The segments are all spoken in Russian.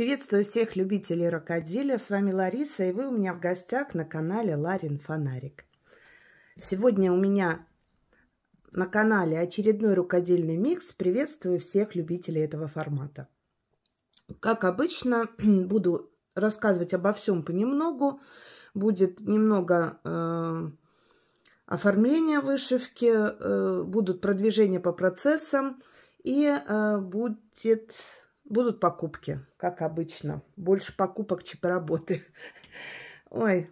Приветствую всех любителей рукоделия. С вами Лариса, и вы у меня в гостях на канале Ларин Фонарик. Сегодня у меня на канале очередной рукодельный микс. Приветствую всех любителей этого формата. Как обычно, буду рассказывать обо всем понемногу. Будет немного э, оформления вышивки, э, будут продвижения по процессам и э, будет Будут покупки, как обычно. Больше покупок, чем работы. Ой,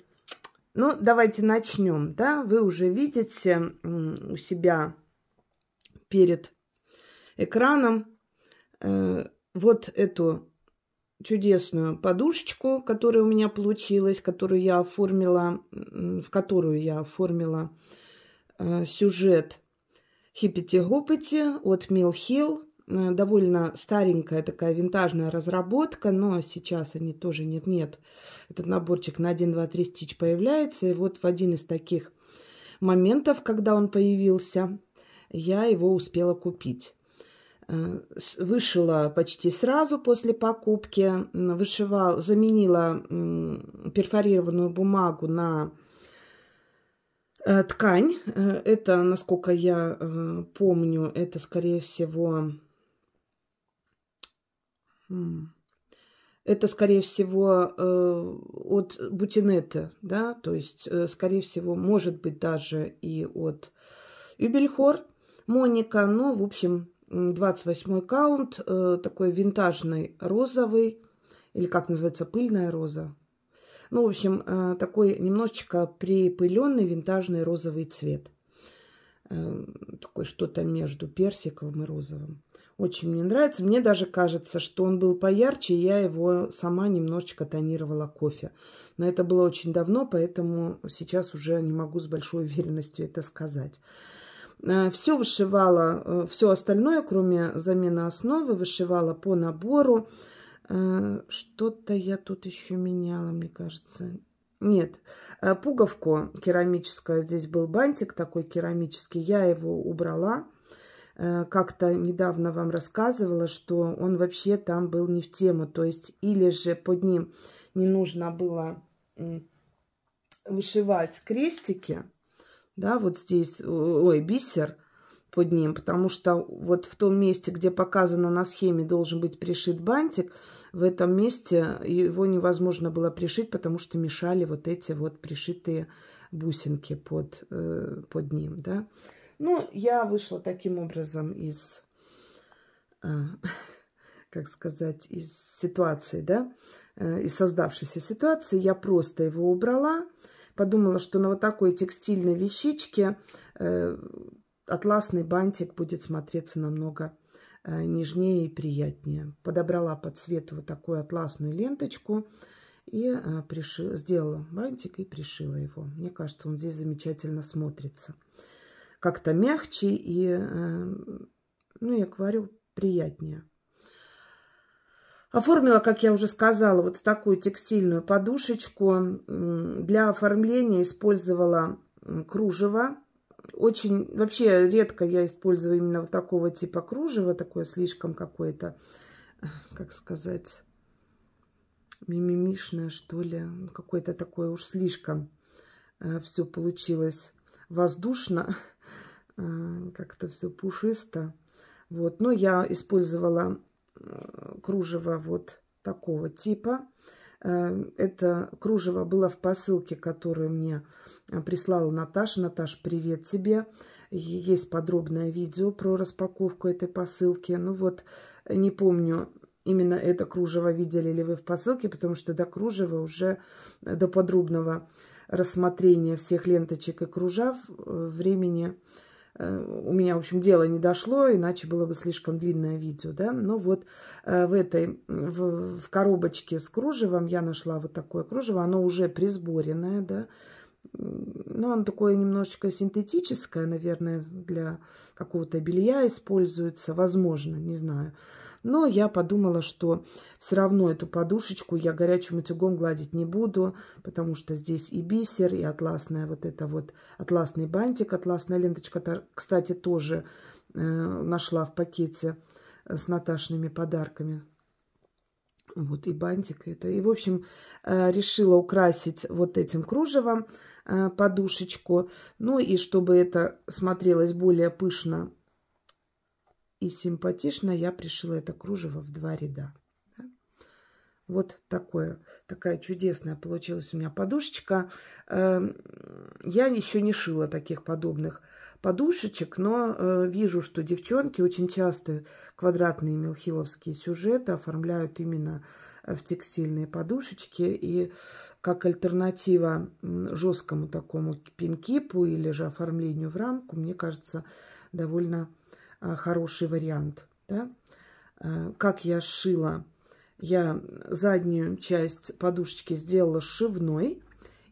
ну давайте начнем, да. Вы уже видите у себя перед экраном э, вот эту чудесную подушечку, которая у меня получилась, которую я оформила, в которую я оформила э, сюжет Хиппити-гоппити от Мил Милхилл Э, довольно старенькая такая винтажная разработка, но сейчас они тоже нет-нет. Этот наборчик на 1, 2, 3 стич появляется. И вот в один из таких моментов, когда он появился, я его успела купить. Э, Вышила почти сразу после покупки, вышивала, заменила перфорированную бумагу на э, ткань. Это, насколько я помню, это, скорее всего, это, скорее всего, э, от бутинета, да, то есть, э, скорее всего, может быть, даже и от Юбельхор, Моника, но, в общем, 28 каунт, э, такой винтажный розовый, или как называется, пыльная роза. Ну, в общем, такой немножечко припыленный винтажный розовый цвет. Такой что-то между персиковым и розовым. Очень мне нравится. Мне даже кажется, что он был поярче, и я его сама немножечко тонировала кофе. Но это было очень давно, поэтому сейчас уже не могу с большой уверенностью это сказать. А, все вышивала, э, все остальное, кроме замены основы, вышивала по набору. А, что-то я тут еще меняла, мне кажется. Нет, э, пуговку керамическую. Здесь был бантик такой керамический. Я его убрала Э, как-то недавно вам рассказывала, что он вообще там был не в тему. То есть или же под ним не нужно было вышивать крестики, да, вот здесь, ой, бисер под ним, потому что вот в том месте, где показано на схеме, должен быть пришит бантик, в этом месте его невозможно было пришить, потому что мешали вот эти вот пришитые бусинки под, э, под ним, да. Ну, я вышла таким образом из, а, как сказать, из ситуации, да, э, из создавшейся ситуации. Я просто его убрала, подумала, что на вот такой текстильной вещичке э, атласный бантик будет смотреться намного э, нежнее и приятнее. Подобрала по цвету вот такую атласную ленточку и приши... сделала бантик и пришила его. Мне кажется, он здесь замечательно смотрится как-то мягче и, э, ну, я говорю, приятнее. Оформила, как я уже сказала, вот в такую текстильную подушечку. Для оформления использовала кружево. Очень, вообще редко я использую именно вот такого типа кружева, такое слишком какое-то, как сказать, мимимишное, что ли. Какое-то такое уж слишком э, все получилось воздушно. Э, как-то все пушисто. Вот. Но я использовала э, кружево вот такого типа. Э, это кружево было в посылке, которую мне прислала Наташа. Наташ, привет тебе. Есть подробное видео про распаковку этой посылки. Ну вот, не помню, именно это кружево видели ли вы в посылке, потому что до кружева уже, до подробного рассмотрения всех ленточек и кружав времени Э, у меня, в общем, дело не дошло, иначе было бы слишком длинное видео, да. Но вот э, в этой, в, в коробочке с кружевом я нашла вот такое кружево, оно уже присборенное, да. Ну, оно такое немножечко синтетическое, наверное, для какого-то белья используется, возможно, не знаю. Но я подумала, что все равно эту подушечку я горячим утюгом гладить не буду, потому что здесь и бисер, и атласная вот эта вот, атласный бантик, атласная ленточка, кстати, тоже э, нашла в пакете э, с Наташными подарками. Вот и бантик это. И, в общем, э, решила украсить вот этим кружевом э, подушечку. Ну и чтобы это смотрелось более пышно и симпатично я пришила это кружево в два ряда. Вот такое, такая чудесная получилась у меня подушечка. Эм, я еще не шила таких подобных подушечек, но э, вижу, что девчонки очень часто квадратные мелхиловские сюжеты оформляют именно э, в текстильные подушечки. И как альтернатива жесткому такому пинкипу или же оформлению в рамку, мне кажется, довольно Э, хороший вариант. Да? Э, как я шила? Я заднюю часть подушечки сделала шивной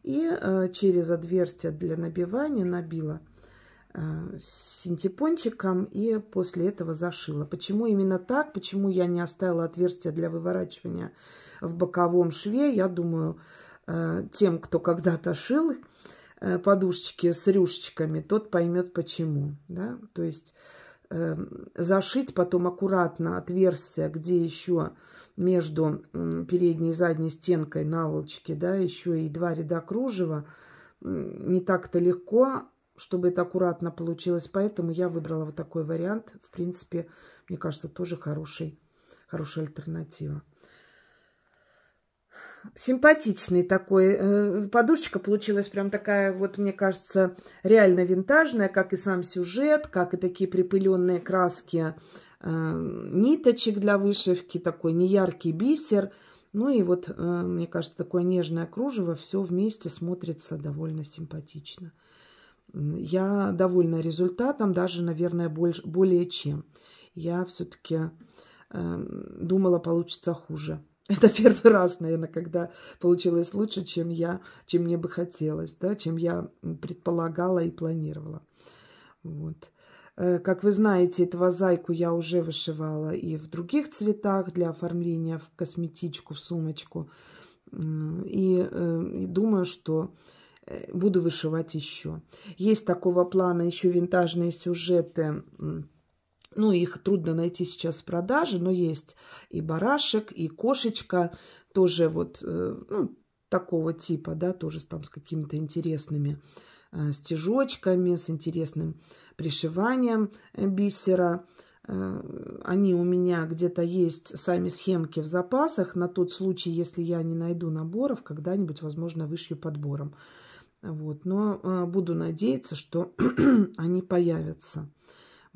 и э, через отверстие для набивания набила синтепончиком и после этого зашила. Почему именно так? Почему я не оставила отверстие для выворачивания в боковом шве? Я думаю, тем, кто когда-то шил подушечки с рюшечками, тот поймет почему. Да? То есть Эм, зашить потом аккуратно отверстие, где еще между передней и задней стенкой наволочки, да, еще и два ряда кружева, не так-то легко, чтобы это аккуратно получилось. Поэтому я выбрала вот такой вариант. В принципе, мне кажется, тоже хороший, хорошая альтернатива симпатичный такой. Э, подушечка получилась прям такая, вот мне кажется, реально винтажная, как и сам сюжет, как и такие припыленные краски э, ниточек для вышивки, такой неяркий бисер. Ну и вот, э, мне кажется, такое нежное кружево все вместе смотрится довольно симпатично. Я довольна результатом, даже, наверное, больше, более чем. Я все-таки думала, получится хуже. Это первый раз, наверное, когда получилось лучше, чем я, чем мне бы хотелось, да, чем я предполагала и планировала. Вот. Э, как вы знаете, этого зайку я уже вышивала и в других цветах для оформления в косметичку, в сумочку. И, э, и думаю, что э, буду вышивать еще. Есть такого плана еще винтажные сюжеты ну, их трудно найти сейчас в продаже, но есть и барашек, и кошечка, тоже вот э, ну, такого типа, да, тоже там с какими-то интересными э, стежочками, с интересным пришиванием э, бисера. Они у меня где-то есть, сами схемки в запасах, на тот случай, если я не найду наборов, когда-нибудь, возможно, вышью подбором. Вот. Но буду надеяться, что они появятся.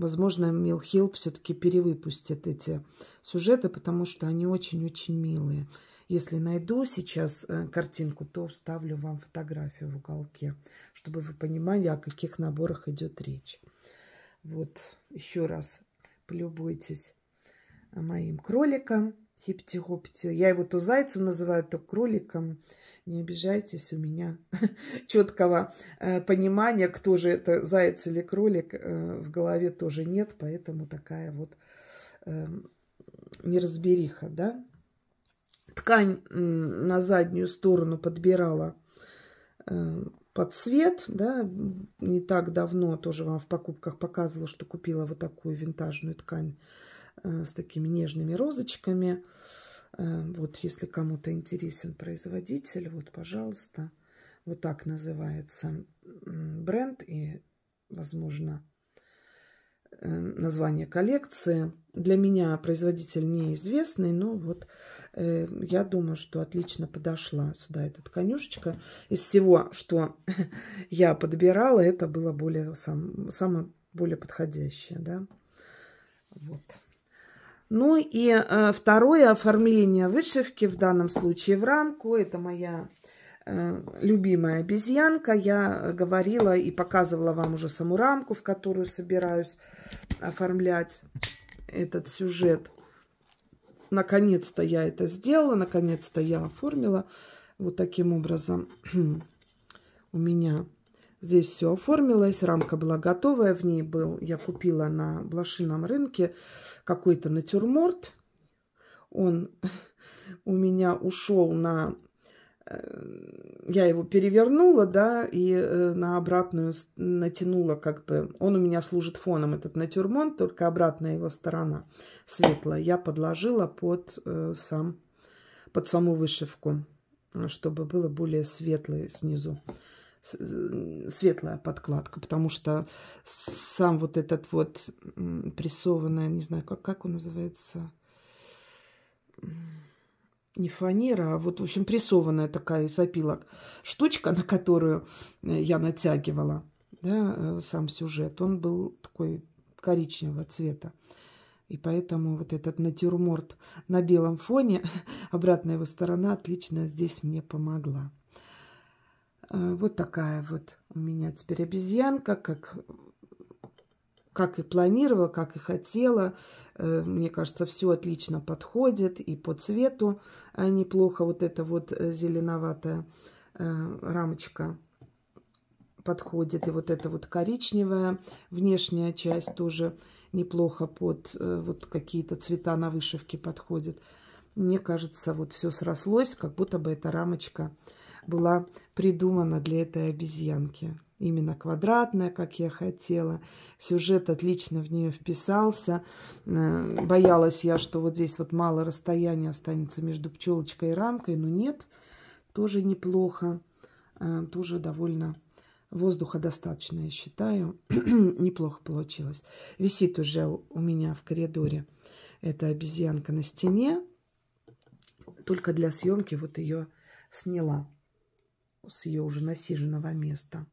Возможно, Милхилп все-таки перевыпустит эти сюжеты, потому что они очень-очень милые. Если найду сейчас э, картинку, то вставлю вам фотографию в уголке, чтобы вы понимали, о каких наборах идет речь. Вот, еще раз полюбуйтесь моим кроликом. Хипти-хопти. Я его то зайцем называю, то кроликом. Не обижайтесь, у меня четкого э, понимания, кто же это, заяц или кролик, э, в голове тоже нет, поэтому такая вот эм, неразбериха, да. Ткань на заднюю сторону подбирала э, под цвет, да, не так давно тоже вам в покупках показывала, что купила вот такую винтажную ткань Э, с такими нежными розочками. Э, вот если кому-то интересен производитель, вот, пожалуйста. Вот так называется бренд и, возможно, э, название коллекции. Для меня производитель неизвестный, но вот э, я думаю, что отлично подошла сюда эта конюшечка Из всего, что я подбирала, это было более сам, самое более подходящее, да. Вот. Ну и э, второе оформление вышивки в данном случае в рамку. Это моя э, любимая обезьянка. Я говорила и показывала вам уже саму рамку, в которую собираюсь оформлять этот сюжет. Наконец-то я это сделала, наконец-то я оформила. Вот таким образом у меня Здесь все оформилось, рамка была готовая, в ней был, я купила на блошином рынке какой-то натюрморт. Он у меня ушел на... Э, я его перевернула, да, и э, на обратную натянула как бы... Он у меня служит фоном, этот натюрморт, только обратная его сторона светлая. Я подложила под э, сам, под саму вышивку, чтобы было более светлое снизу светлая подкладка, потому что сам вот этот вот прессованная, не знаю, как, как он называется, не фанера, а вот, в общем, прессованная такая из опилок штучка, на которую э, я натягивала, да, э, сам сюжет, он был такой коричневого цвета. И поэтому вот этот натюрморт на белом фоне, обратная его сторона, отлично здесь мне помогла. Э, вот такая вот у меня теперь обезьянка, как, как и планировала, как и хотела. Э, мне кажется, все отлично подходит и по цвету а неплохо вот эта вот э, зеленоватая рамочка подходит. И вот эта вот коричневая внешняя часть тоже неплохо под вот какие-то цвета на вышивке подходит. Мне кажется, вот все срослось, как будто бы эта рамочка была придумана для этой обезьянки. Именно квадратная, как я хотела. Сюжет отлично в нее вписался. Э, боялась я, что вот здесь вот мало расстояния останется между пчелочкой и рамкой, но нет, тоже неплохо. Э, тоже довольно воздуха достаточно, я считаю. Неплохо получилось. Висит уже у меня в коридоре эта обезьянка на стене. Только для съемки вот ее сняла с ее уже насиженного места.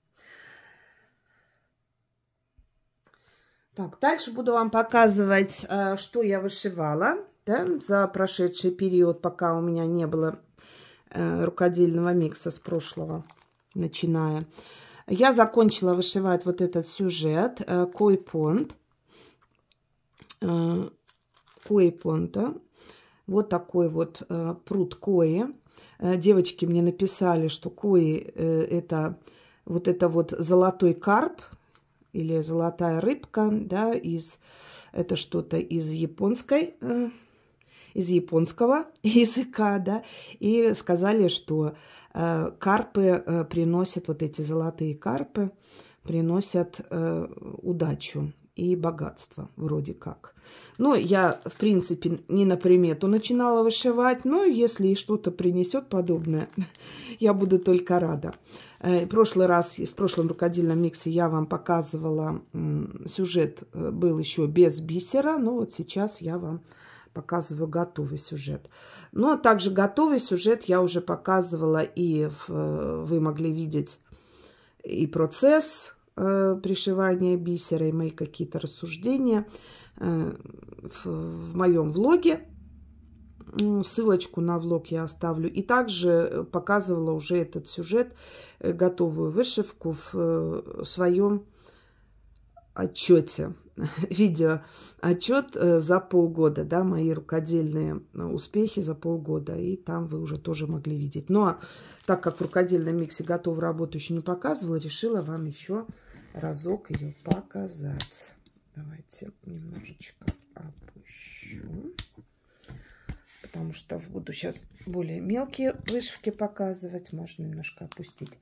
Так, дальше буду вам показывать, э, что я вышивала да, за прошедший период, пока у меня не было э, рукодельного микса с прошлого, начиная. Я закончила вышивать вот этот сюжет э, койпонт. Койпонта. Вот такой вот пруд кои. Э, девочки мне написали, что кои э, это вот это вот золотой карп или золотая рыбка, да, из это что-то из японской, э, из японского языка, да, и сказали, что карпы приносят вот эти золотые карпы приносят удачу и богатство вроде как. Но ну, я, в принципе, не на примету начинала вышивать, но если что-то принесет подобное, я буду только рада. Э, в прошлый раз, в прошлом рукодельном миксе я вам показывала, сюжет э, был еще без бисера, но вот сейчас я вам показываю готовый сюжет. Но ну, а также готовый сюжет я уже показывала и в, э, вы могли видеть и процесс, Э, пришивания бисера и мои какие-то рассуждения э, в моем влоге. Ссылочку на влог я оставлю. И также показывала уже этот сюжет, э, готовую вышивку в своем отчете, видео отчет за полгода, да, мои рукодельные успехи за полгода, и там вы уже тоже могли видеть. Но ну, а так как в рукодельном миксе готовую работу еще не показывала, решила вам еще разок ее показать. Давайте немножечко опущу. Потому что буду сейчас более мелкие вышивки показывать. Можно немножко опустить.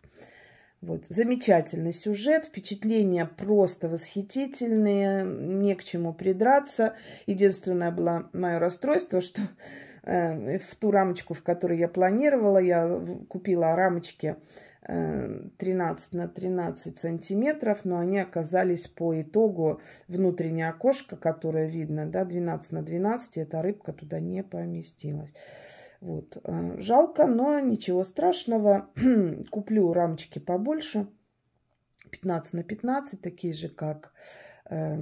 Вот, замечательный сюжет, впечатления просто восхитительные, не к чему придраться. Единственное было мое расстройство, что э, в ту рамочку, в которой я планировала, я купила рамочки 13 эм, на 13 сантиметров, но они оказались по итогу внутреннее окошко, которое видно, да, 12 на 12, эта рыбка туда не поместилась. Вот. Э, жалко, но ничего страшного. Куплю рамочки побольше. 15 на 15, такие же, как э,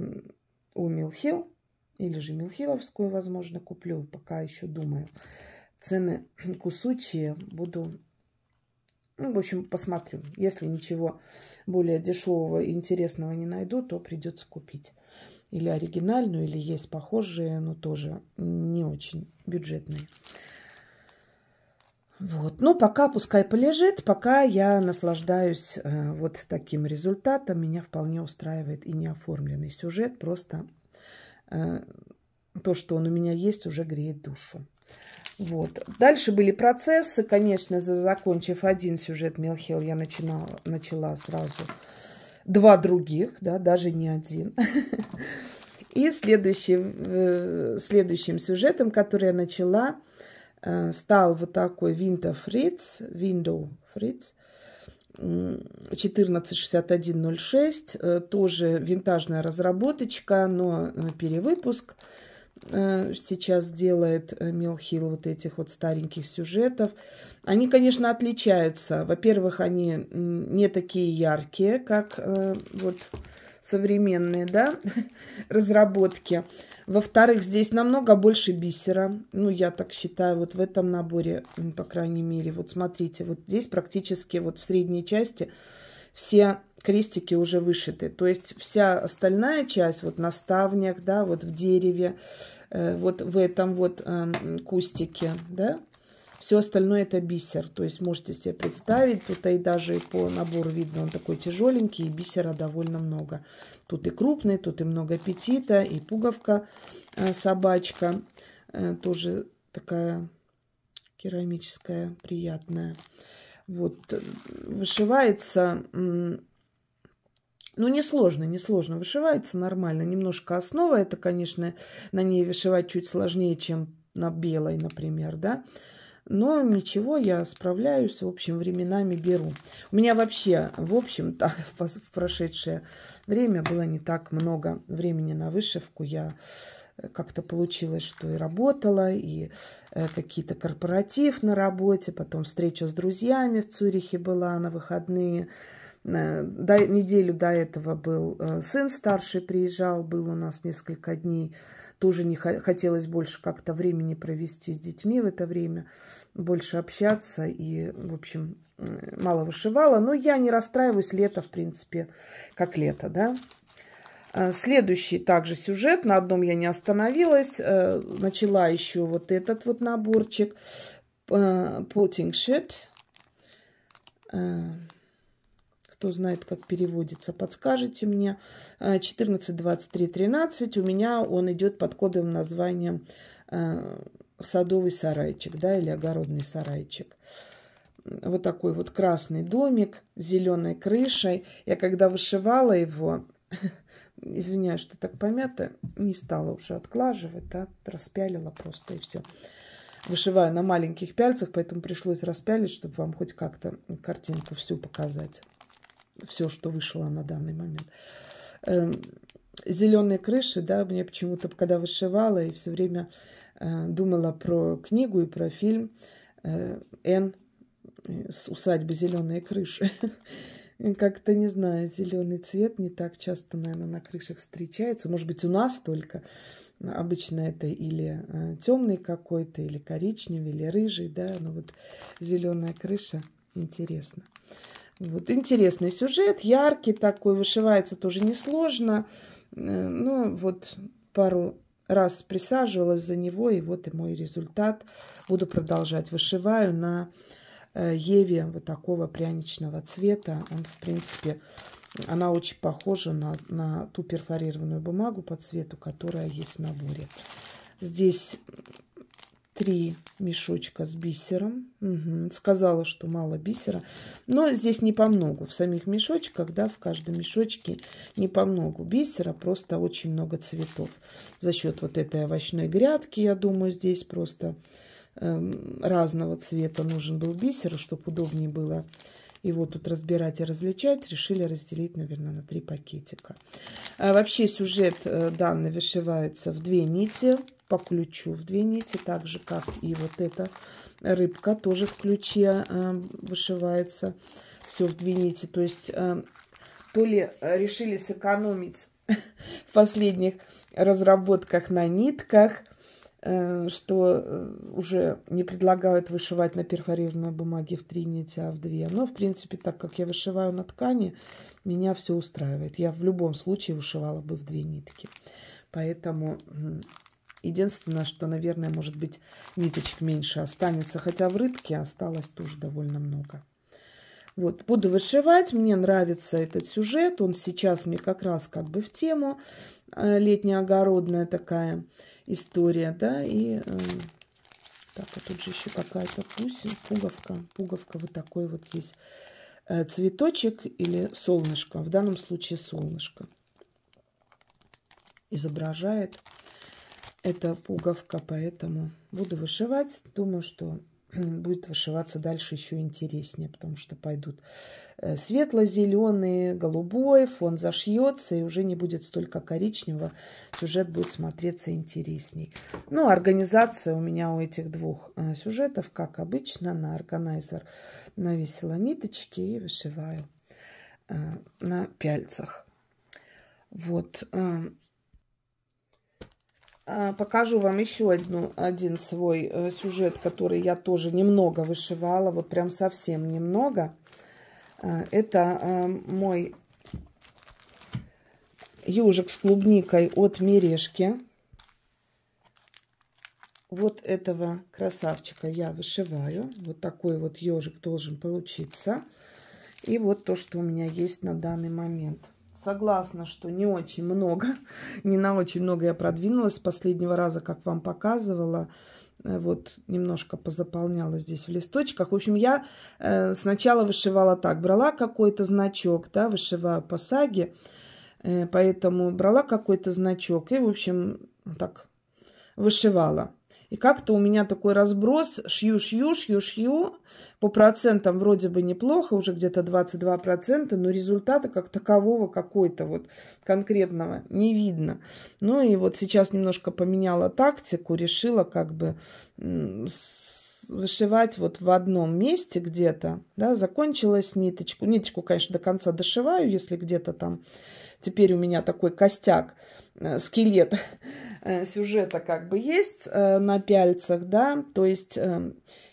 у Милхил. Или же Милхиловскую, возможно, куплю. Пока еще думаю. Цены кусучие. Буду ну, в общем, посмотрю. Если ничего более дешевого и интересного не найду, то придется купить. Или оригинальную, или есть похожие, но тоже не очень бюджетные. Вот. Ну, пока пускай полежит, пока я наслаждаюсь э, вот таким результатом. Меня вполне устраивает и неоформленный сюжет. Просто э, то, что он у меня есть, уже греет душу. Вот. Дальше были процессы, конечно, закончив один сюжет Мелхил, я начинала, начала сразу два других, да, даже не один. И следующим, э, следующим сюжетом, который я начала, э, стал вот такой Винта Фриц, Window Фриц, 146106, э, тоже винтажная разработочка, но перевыпуск – Э, сейчас делает э, Мелхил вот этих вот стареньких сюжетов. Они, конечно, отличаются. Во-первых, они не такие яркие, как э, вот современные, да, разработки. Во-вторых, здесь намного больше бисера. Ну, я так считаю, вот в этом наборе, по крайней мере. Вот смотрите, вот здесь практически вот в средней части все крестики уже вышиты. То есть вся остальная часть, вот на ставнях, да, вот в дереве, Э, вот в этом вот эм, кустике, да. Все остальное это бисер. То есть можете себе представить, тут и даже по набору видно, он такой тяжеленький, и бисера довольно много. Тут и крупный, тут и много аппетита, и пуговка э, собачка. Э, тоже такая керамическая, приятная. Вот, вышивается ну, несложно, несложно вышивается нормально. Немножко основа, это, конечно, на ней вышивать чуть сложнее, чем на белой, например, да. Но ничего, я справляюсь, в общем, временами беру. У меня вообще, в общем, так, в прошедшее время было не так много времени на вышивку. Я э, как-то получилось, что и работала, и э, какие-то корпоратив на работе, потом встреча с друзьями в Цюрихе была на выходные – Э, до, неделю до этого был э, сын старший, приезжал, был у нас несколько дней. Тоже не хотелось больше как-то времени провести с детьми в это время, больше общаться и, в общем, э, мало вышивала. Но я не расстраиваюсь, лето, в принципе, как лето, да. Следующий также сюжет, на одном я не остановилась, начала еще вот этот вот наборчик, Potting Shed. Кто знает, как переводится, подскажите мне. 14, 23, 13. У меня он идет под кодовым названием э, садовый сарайчик, да, или огородный сарайчик. Вот такой вот красный домик с зеленой крышей. Я когда вышивала его, извиняюсь, что так помято, не стала уже отклаживать, да, распялила просто и все. Вышиваю на маленьких пяльцах, поэтому пришлось распялить, чтобы вам хоть как-то картинку всю показать все, что вышло на данный момент. Эм, зеленые крыши, да, мне почему-то, когда вышивала и все время э, думала про книгу и про фильм э, Н с усадьбы зеленые крыши. Как-то не знаю, зеленый цвет не так часто, наверное, на крышах встречается. Может быть, у нас только. Обычно это или э, темный какой-то, или коричневый, или рыжий, да. Но вот зеленая крыша интересно. Вот интересный сюжет, яркий такой, вышивается тоже несложно. Ну, вот пару раз присаживалась за него, и вот и мой результат. Буду продолжать. Вышиваю на э, Еве вот такого пряничного цвета. Он, в принципе, она очень похожа на, на ту перфорированную бумагу по цвету, которая есть в наборе. Здесь три мешочка с бисером. Угу. Сказала, что мало бисера. Но здесь не по многу. В самих мешочках, да, в каждом мешочке не по многу бисера, просто очень много цветов. За счет вот этой овощной грядки, я думаю, здесь просто э, разного цвета нужен был бисер, чтобы удобнее было его тут разбирать и различать, решили разделить, наверное, на три пакетика. А вообще сюжет э, данный вышивается в две нити по ключу в две нити, так же, как и вот эта рыбка тоже в ключе э, вышивается. Все в две нити. То есть э, то ли решили сэкономить в последних разработках на нитках, э, что э, уже не предлагают вышивать на перфорированной бумаге в три нити, а в две. Но, в принципе, так как я вышиваю на ткани, меня все устраивает. Я в любом случае вышивала бы в две нитки. Поэтому Единственное, что, наверное, может быть, ниточек меньше останется. Хотя в рыбке осталось тоже довольно много. Вот, буду вышивать, мне нравится этот сюжет, он сейчас мне как раз как бы в тему, э, летняя огородная такая история, да, и эм, так, а тут же еще какая-то пуговка, пуговка вот такой вот здесь э, цветочек или солнышко, в данном случае солнышко изображает это пуговка, поэтому буду вышивать. Думаю, что будет вышиваться дальше еще интереснее, потому что пойдут э, светло-зеленые, голубой, фон зашьется, и уже не будет столько коричневого, сюжет будет смотреться интересней. Ну, организация у меня у этих двух э, сюжетов, как обычно, на органайзер навесила ниточки и вышиваю э, на пяльцах. Вот, а, покажу вам еще одну, один свой э, сюжет, который я тоже немного вышивала, вот прям совсем немного. А, это а, мой южик с клубникой от Мережки. Вот этого красавчика я вышиваю. Вот такой вот ежик должен получиться. И вот то, что у меня есть на данный момент согласна, что не очень много, не на очень много я продвинулась с последнего раза, как вам показывала. Э, вот немножко позаполняла здесь в листочках. В общем, я э, сначала вышивала так. Брала какой-то значок, да, вышиваю по саге. Э, поэтому брала какой-то значок и, в общем, так вышивала. И как-то у меня такой разброс шью-шью, шью-шью. По процентам вроде бы неплохо, уже где-то 22%, но результата как такового какой-то вот конкретного не видно. Ну и вот сейчас немножко поменяла тактику, решила как бы вышивать вот в одном месте где-то, да, закончилась ниточку. Ниточку, конечно, до конца дошиваю, если где-то там теперь у меня такой костяк, э, скелет э, сюжета как бы есть э, на пяльцах, да, то есть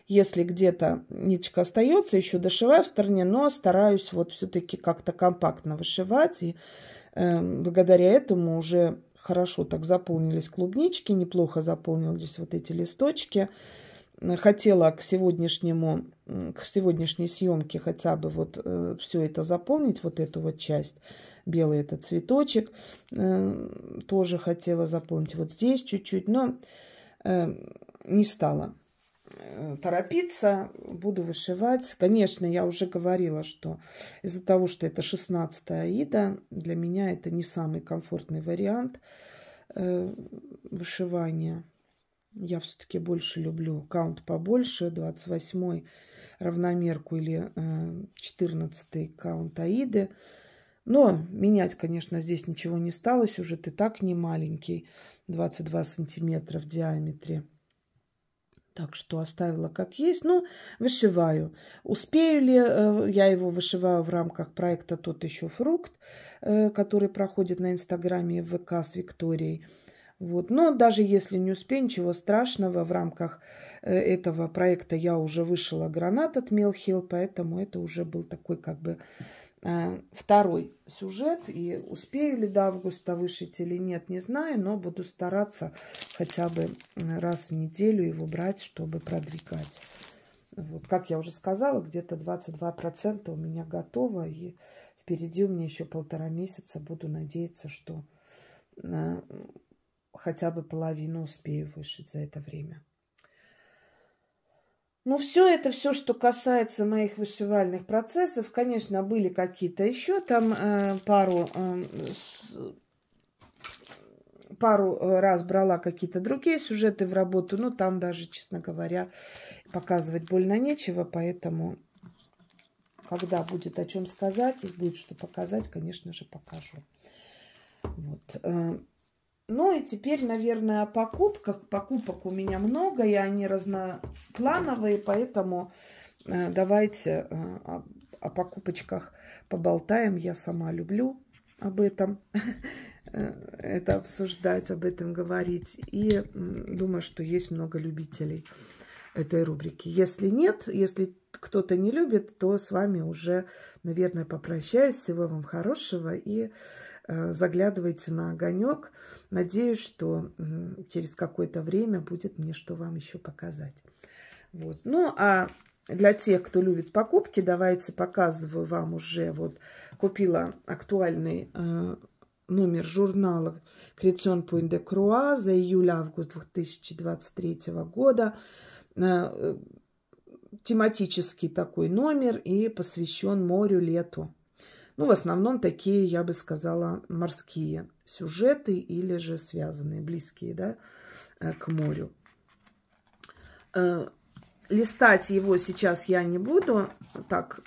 если где-то ниточка остается, еще дошиваю в стороне, но стараюсь вот все-таки как-то компактно вышивать, и э, благодаря этому уже хорошо так заполнились клубнички, неплохо заполнились вот эти листочки. Хотела к сегодняшнему к сегодняшней съемке хотя бы вот э, все это заполнить, вот эту вот часть. Белый этот цветочек э, тоже хотела заполнить вот здесь чуть-чуть, но э, не стала э, торопиться, буду вышивать. Конечно, я уже говорила, что из-за того, что это 16 аида, для меня это не самый комфортный вариант э, вышивания. Я все-таки больше люблю каунт побольше, 28 -й равномерку или 14 э, каунт Аиды. Но менять, конечно, здесь ничего не стало. Сюжет и так не маленький, 22 сантиметра в диаметре. Так что оставила как есть. Ну, вышиваю. Успею ли э, я его вышиваю в рамках проекта «Тот еще фрукт», э, который проходит на Инстаграме и ВК с Викторией. Вот. Но даже если не успею, ничего страшного, в рамках э, этого проекта я уже вышила гранат от Мелхил, поэтому это уже был такой как бы э, второй сюжет. И успею ли до августа вышить или нет, не знаю, но буду стараться хотя бы э, раз в неделю его брать, чтобы продвигать. Вот, как я уже сказала, где-то 22% у меня готово, и впереди у меня еще полтора месяца. Буду надеяться, что хотя бы половину успею вышить за это время. Ну, все это, все, что касается моих вышивальных процессов, конечно, были какие-то еще там э, пару, э, пару э, раз брала какие-то другие сюжеты в работу, но там даже, честно говоря, показывать больно нечего, поэтому когда будет о чем сказать и будет что показать, конечно же, покажу. Вот. Э, ну и теперь, наверное, о покупках. Покупок у меня много, и они разноплановые, поэтому э, давайте э, о, о покупочках поболтаем. Я сама люблю об этом э, это обсуждать, об этом говорить. И думаю, что есть много любителей этой рубрики. Если нет, если кто-то не любит, то с вами уже, наверное, попрощаюсь. Всего вам хорошего и Э, заглядывайте на огонек. Надеюсь, что через какое-то время будет мне что вам еще показать. Вот. Ну, а для тех, кто любит покупки, давайте показываю вам уже. Вот купила актуальный э, номер журнала «Кретион Пуинде Круа» за июль-август 2023 года. Э, э, тематический такой номер и посвящен морю, лету. Ну, в основном такие, я бы сказала, морские сюжеты или же связанные, близкие, да, э, к морю. Э, листать его сейчас я не буду, так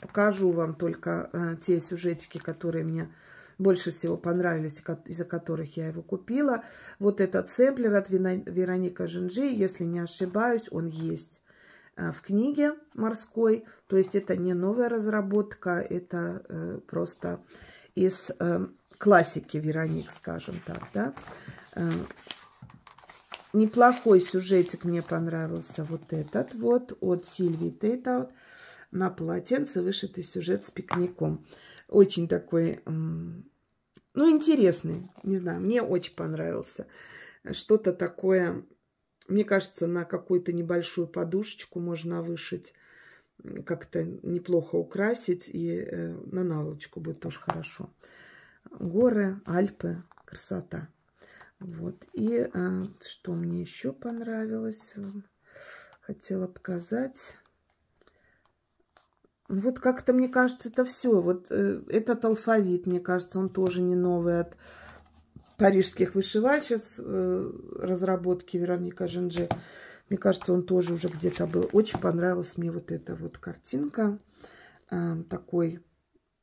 покажу вам только э, те сюжетики, которые мне больше всего понравились, из-за которых я его купила. Вот этот сэмплер от Вероника Жинжи, если не ошибаюсь, он есть Э, в книге морской. То есть это не новая разработка, это э, просто из э, классики Вероник, скажем так, да. Неплохой сюжетик мне понравился вот этот вот от Сильвии Тейта на полотенце вышитый сюжет с пикником. Очень такой, ну, интересный, не знаю, мне очень понравился. Что-то такое мне кажется, на какую-то небольшую подушечку можно вышить, как-то неплохо украсить, и э, на наволочку будет тоже хорошо. Горы, Альпы, красота. Вот. И э, что мне еще понравилось, э, хотела показать. Ну, вот как-то, мне кажется, это все. Вот этот алфавит, мне кажется, он тоже не новый от парижских вышивальщиц э, разработки Вероника Женже. Мне кажется, он тоже уже где-то был. Очень понравилась мне вот эта вот картинка. Э, такой,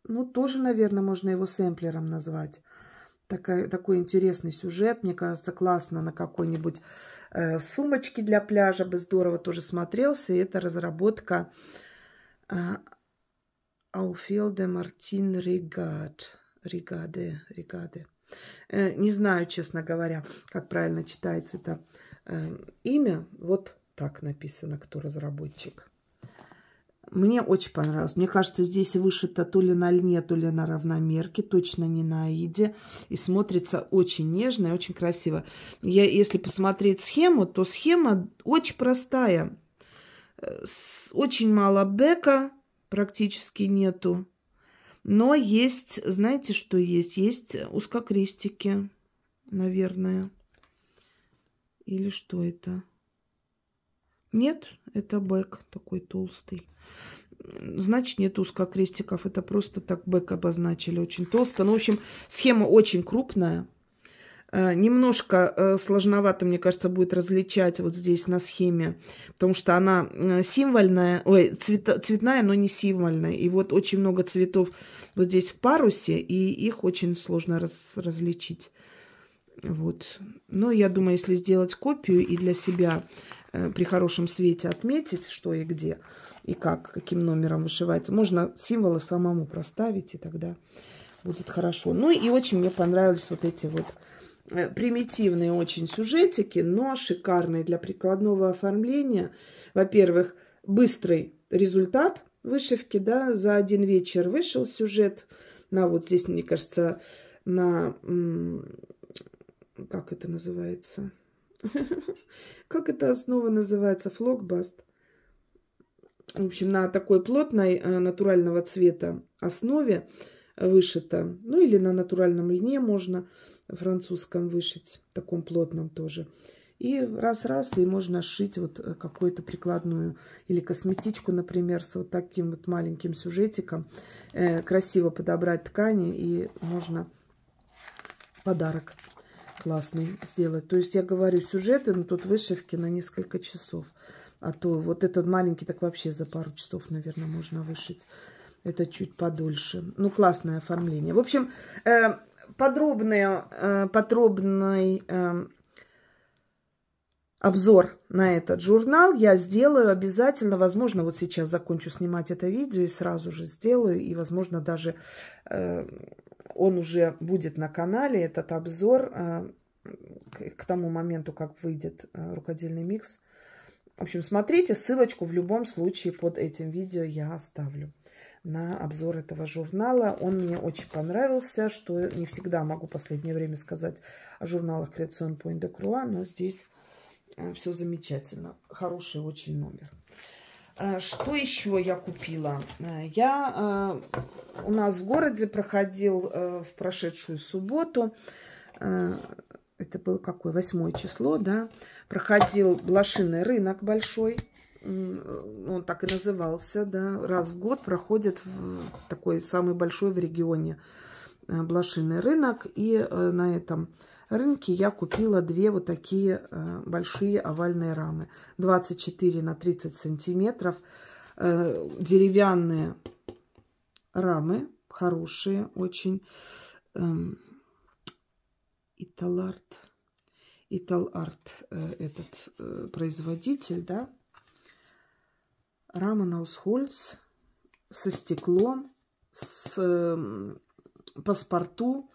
ну, тоже, наверное, можно его сэмплером назвать. Такой, такой интересный сюжет. Мне кажется, классно на какой-нибудь э, сумочке для пляжа бы здорово тоже смотрелся. И это разработка э, Ауфилде Мартин Ригад. Ригаде, Ригаде. Э, не знаю, честно говоря, как правильно читается это э, имя. Вот так написано, кто разработчик. Мне очень понравилось. Мне кажется, здесь вышито то ли на льне, то ли на равномерке, точно не на аиде. И смотрится очень нежно и очень красиво. Я, если посмотреть схему, то схема очень простая. Э, очень мало бека, практически нету. Но есть, знаете, что есть? Есть узкокрестики, наверное. Или что это? Нет, это бэк такой толстый. Значит, нет узкокрестиков. Это просто так бэк обозначили. Очень толсто. Ну, в общем, схема очень крупная. Э, немножко э, сложновато, мне кажется, будет различать вот здесь на схеме, потому что она э, символьная, ой, цвета, цветная, но не символьная. И вот очень много цветов вот здесь в парусе, и их очень сложно раз, различить. Вот. Но я думаю, если сделать копию и для себя при хорошем свете отметить, что и где, и как, каким номером вышивается. Можно символы самому проставить, и тогда будет хорошо. Ну и очень мне понравились вот эти вот Э, примитивные очень сюжетики, но шикарные для прикладного оформления. Во-первых, быстрый результат вышивки, да, за один вечер вышел сюжет на вот здесь, мне кажется, на, как это называется, как эта основа называется, флокбаст. В общем, на такой плотной э, натурального цвета основе вышито, ну или на натуральном льне можно – французском вышить, таком плотном тоже. И раз-раз, и можно сшить вот э, какую-то прикладную или косметичку, например, с вот таким вот маленьким сюжетиком. Э, красиво подобрать ткани, и можно подарок классный сделать. То есть я говорю сюжеты, но ну, тут вышивки на несколько часов. А то вот этот маленький так вообще за пару часов, наверное, можно вышить. Это чуть подольше. Ну, классное оформление. В общем, э, Э, подробный, подробный э, обзор на этот журнал я сделаю обязательно. Возможно, вот сейчас закончу снимать это видео и сразу же сделаю. И, возможно, даже э, он уже будет на канале, этот обзор, э, к, к тому моменту, как выйдет э, рукодельный микс. В общем, смотрите, ссылочку в любом случае под этим видео я оставлю на обзор этого журнала. Он мне очень понравился, что не всегда могу в последнее время сказать о журналах «Креацион Point de Croix», но здесь э, все замечательно. Хороший очень номер. Э, что еще я купила? Э, я у нас в городе проходил в прошедшую субботу, это было какое, восьмое число, да, проходил блошиный рынок большой – он так и назывался, да, раз в год проходит в такой самый большой в регионе э, блошиный рынок. И э, на этом рынке я купила две вот такие э, большие овальные рамы. 24 на 30 сантиметров. Деревянные рамы, хорошие очень. Эм, Италарт. Италарт этот производитель, да, Рама на Наусхольц со стеклом, с э, паспорту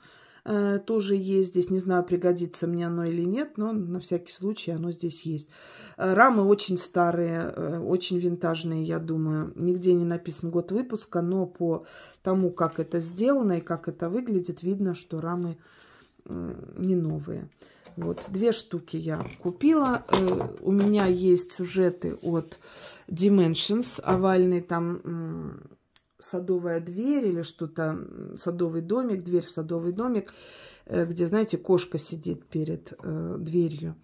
э, тоже есть здесь. Не знаю, пригодится мне оно или нет, но на всякий случай оно здесь есть. Э, рамы очень старые, э, очень винтажные, я думаю. Нигде не написан год выпуска, но по тому, как это сделано и как это выглядит, видно, что рамы э, не новые. Вот две штуки я купила. Э, у меня есть сюжеты от Dimensions, овальный там садовая дверь или что-то, садовый домик, дверь в садовый домик, э, где, знаете, кошка сидит перед э, дверью.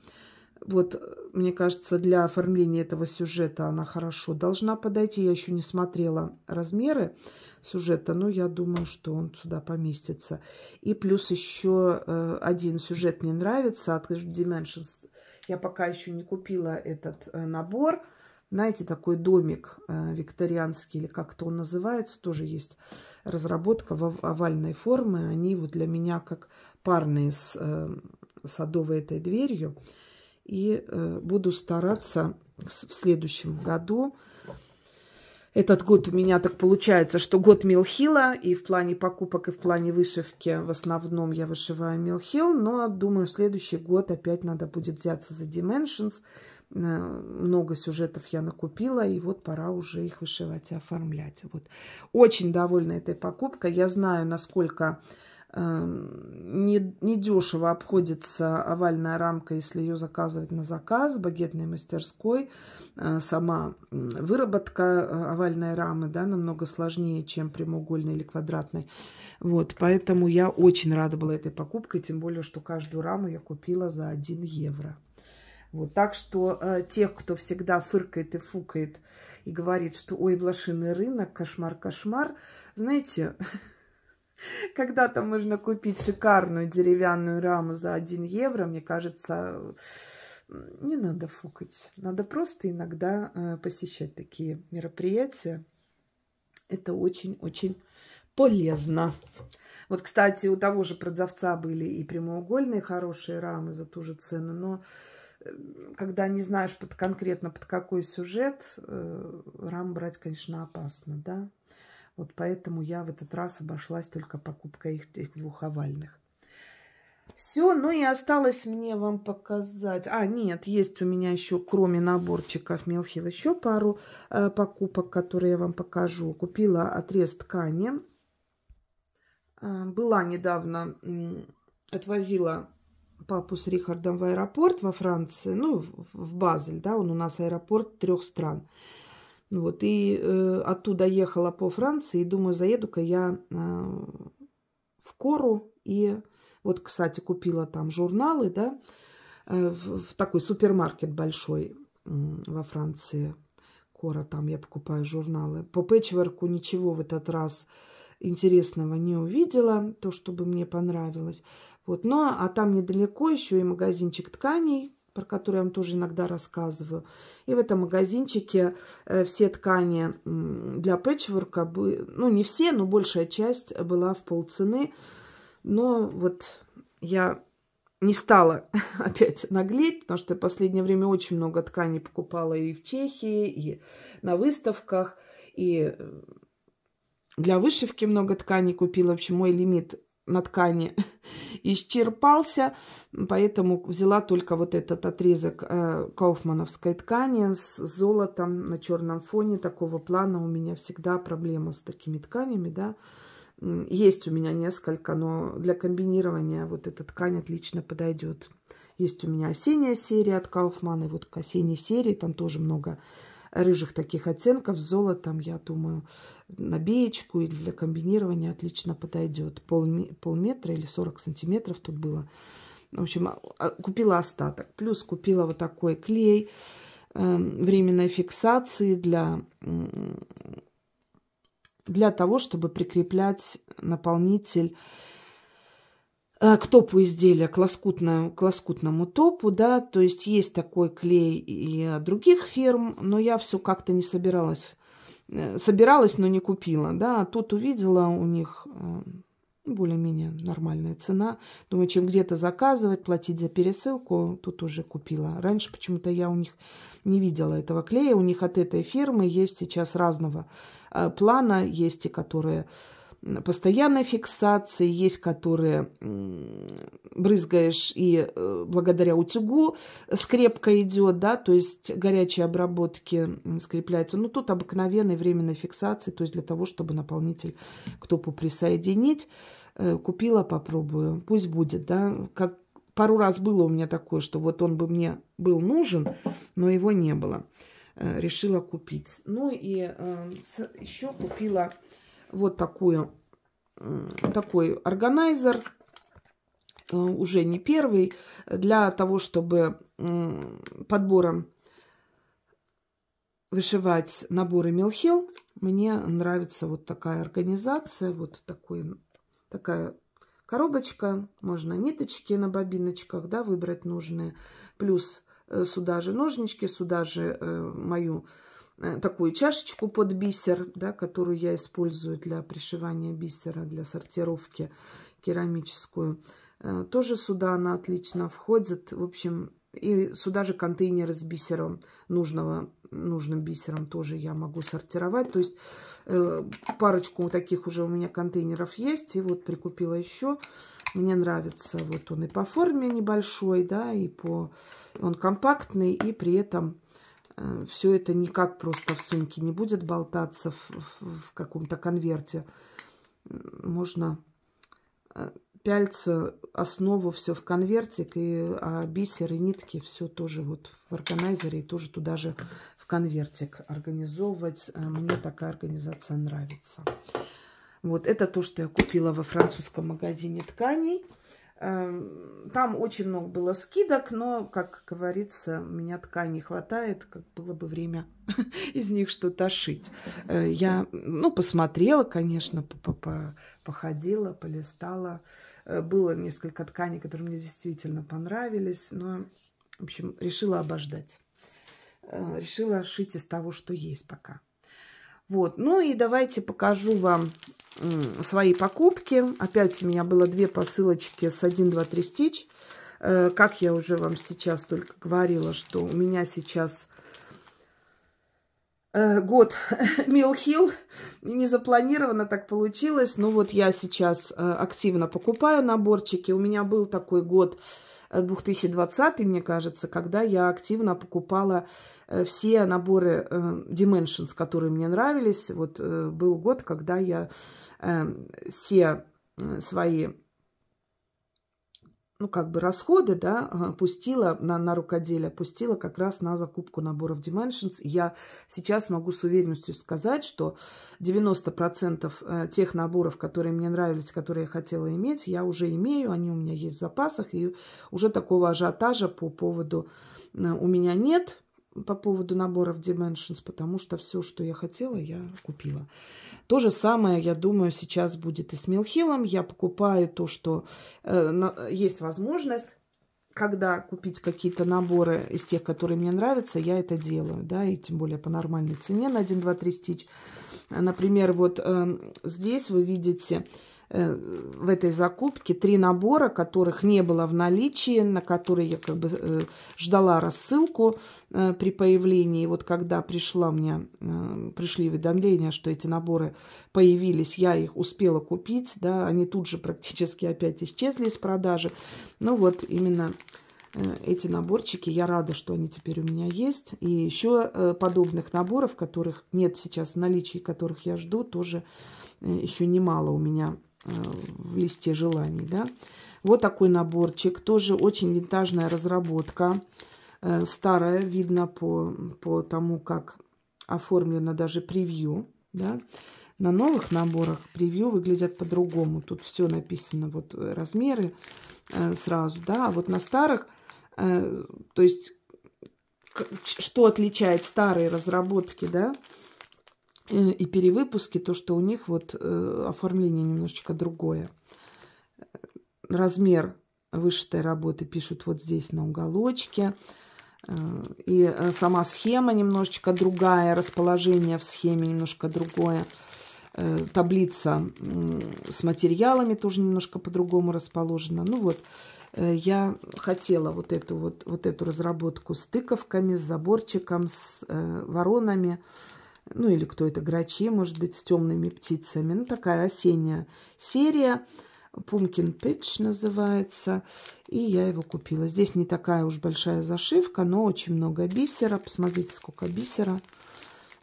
Вот, э, мне кажется, для оформления этого сюжета она хорошо должна подойти. Я еще не смотрела размеры сюжета, но я думаю, что он сюда поместится. И плюс еще э, один сюжет мне нравится от Dimensions. Я пока еще не купила этот э, набор. Знаете, такой домик викторианский, или как-то он называется, тоже есть разработка в овальной формы. Они вот для меня как парные с садовой этой дверью. И э, буду стараться в следующем году. Этот год у меня так получается, что год Милхила, и в плане покупок, и в плане вышивки в основном я вышиваю Милхил, но думаю, следующий год опять надо будет взяться за Dimensions. Э, много сюжетов я накупила, и вот пора уже их вышивать и оформлять. Вот. Очень довольна этой покупкой. Я знаю, насколько Эм, недешево не, не обходится овальная рамка, если ее заказывать на заказ в багетной мастерской. Э, сама выработка э, овальной рамы да, намного сложнее, чем прямоугольной или квадратной. Вот, поэтому я очень рада была этой покупкой, тем более, что каждую раму я купила за 1 евро. Вот, так что э, тех, кто всегда фыркает и фукает и говорит, что ой, блошиный рынок, кошмар, кошмар, знаете, Когда-то можно купить шикарную деревянную раму за 1 евро, мне кажется, не надо фукать. Надо просто иногда э, посещать такие мероприятия. Это очень-очень полезно. Вот, кстати, у того же продавца были и прямоугольные хорошие рамы за ту же цену, но э, когда не знаешь под, конкретно под какой сюжет, э, рам брать, конечно, опасно, да? Вот поэтому я в этот раз обошлась только покупкой их, их двух овальных. Все, ну и осталось мне вам показать. А, нет, есть у меня еще, кроме наборчиков Мелхил, еще пару э, покупок, которые я вам покажу. Купила отрез ткани. Э, была недавно, э, отвозила папу с Рихардом в аэропорт во Франции, ну, в, в Базель, да, он у нас аэропорт трех стран. Вот, и э, оттуда ехала по Франции, и думаю, заеду-ка я э, в Кору. И вот, кстати, купила там журналы, да, э, в, в такой супермаркет большой э, во Франции. Кора, там я покупаю журналы. По пэтчворку ничего в этот раз интересного не увидела, то, что бы мне понравилось. Вот, но, а там недалеко еще и магазинчик тканей, про который я вам тоже иногда рассказываю. И в этом магазинчике э, все ткани для пэтчворка, ну не все, но большая часть была в полцены. Но вот я не стала опять наглеть, потому что я в последнее время очень много тканей покупала и в Чехии, и на выставках, и э, для вышивки много тканей купила. В общем, мой лимит на ткани исчерпался, поэтому взяла только вот этот отрезок э, кауфмановской ткани с золотом на черном фоне. Такого плана у меня всегда проблема с такими тканями, да. Есть у меня несколько, но для комбинирования вот эта ткань отлично подойдет. Есть у меня осенняя серия от Кауфмана, и вот к осенней серии там тоже много рыжих таких оттенков с золотом, я думаю, на беечку или для комбинирования отлично подойдет. Пол, полметра или 40 сантиметров тут было. В общем, а, а, купила остаток. Плюс купила вот такой клей э, временной фиксации для, для того, чтобы прикреплять наполнитель э, к топу изделия, к лоскутному, к лоскутному топу, да, то есть есть такой клей и других фирм, но я все как-то не собиралась Э, собиралась, но не купила, да, а тут увидела у них э, более-менее нормальная цена. Думаю, чем где-то заказывать, платить за пересылку, тут уже купила. Раньше почему-то я у них не видела этого клея. У них от этой фирмы есть сейчас разного э, плана. Есть и которые постоянной фиксации, есть которые брызгаешь и э, благодаря утюгу скрепка идет, да, то есть горячие обработки скрепляются. Ну, тут обыкновенной временной фиксации, то есть для того, чтобы наполнитель к топу присоединить. Э, купила, попробую, пусть будет, да, как пару раз было у меня такое, что вот он бы мне был нужен, но его не было. Э, решила купить. Ну и еще купила вот такую, такой органайзер, э, уже не первый, для того, чтобы подбором вышивать наборы милхил. Мне нравится вот такая организация, вот такой, такая коробочка. Можно ниточки на бобиночках да, выбрать нужные. Плюс э, сюда же ножнички, сюда же э, мою Э, такую чашечку под бисер, да, которую я использую для пришивания бисера, для сортировки керамическую. Э, тоже сюда она отлично входит. В общем, и сюда же контейнер с бисером нужного, нужным бисером тоже я могу сортировать. То есть э, парочку таких уже у меня контейнеров есть. И вот прикупила еще. Мне нравится. Вот он и по форме небольшой, да, и по... Он компактный, и при этом Э, все это никак просто в сумке не будет болтаться в, в, в каком-то конверте. Можно э, пяльца, основу все в конвертик, и а бисер и нитки все тоже вот в органайзере и тоже туда же в конвертик организовывать. Э, мне такая организация нравится. Вот это то, что я купила во французском магазине тканей. Эм, там очень много было скидок, но, как говорится, у меня ткани не хватает, как было бы время из них что-то шить. Э, я, ну, посмотрела, конечно, походила, полистала. Э, было несколько тканей, которые мне действительно понравились, но, в общем, решила обождать. Э, решила шить из того, что есть пока. Вот, ну и давайте покажу вам свои покупки. Опять у меня было две посылочки с 1, 2, 3 стич. Э, как я уже вам сейчас только говорила, что у меня сейчас Э, год Милхил. Не запланировано так получилось. Ну вот я сейчас э, активно покупаю наборчики. У меня был такой год 2020, э, мне кажется, когда я активно покупала все наборы Dimensions, которые мне нравились. Вот был год, когда я эм, все свои ну, как бы расходы, да, а, пустила на, на рукоделие, пустила как раз на закупку наборов Dimensions. Я сейчас могу с уверенностью сказать, что 90% э, тех наборов, которые мне нравились, которые я хотела иметь, я уже имею, они у меня есть в запасах, и уже такого ажиотажа по поводу э, у меня нет, по поводу наборов Dimensions, потому что все, что я хотела, я купила. То же самое, я думаю, сейчас будет и с Милхилом. Я покупаю то, что э, на, есть возможность когда купить какие-то наборы из тех, которые мне нравятся, я это делаю, да, и тем более по нормальной цене на 1, 2, 3 стич. Например, вот э, здесь вы видите Э, в этой закупке три набора, которых не было в наличии, на которые я как бы э, ждала рассылку э, при появлении. И вот когда пришла мне, пришли уведомления, что эти наборы появились, я их успела купить, да, они тут же практически опять исчезли из продажи. Ну вот именно эти наборчики. Я рада, что они теперь у меня есть. И еще подобных наборов, которых нет сейчас в наличии, которых я жду, тоже еще немало у меня Э, в листе желаний, да. Вот такой наборчик, тоже очень винтажная разработка, э, старая, видно по, по тому, как оформлено даже превью, да. На новых наборах превью выглядят по-другому, тут все написано, вот размеры э, сразу, да, а вот на старых, то есть, что отличает старые разработки, да, Э, и перевыпуски, то, что у них вот э, оформление немножечко другое. Размер вышитой работы пишут вот здесь на уголочке. Э, и сама схема немножечко другая, расположение в схеме немножко другое. таблица с материалами тоже немножко по-другому расположена. Ну вот, я хотела вот эту, вот, вот эту разработку с тыковками, с заборчиком, с воронами ну или кто это, грачи, может быть, с темными птицами. Ну, такая осенняя серия. пумкин Pitch называется. И я его купила. Здесь не такая уж большая зашивка, но очень много бисера. Посмотрите, сколько бисера.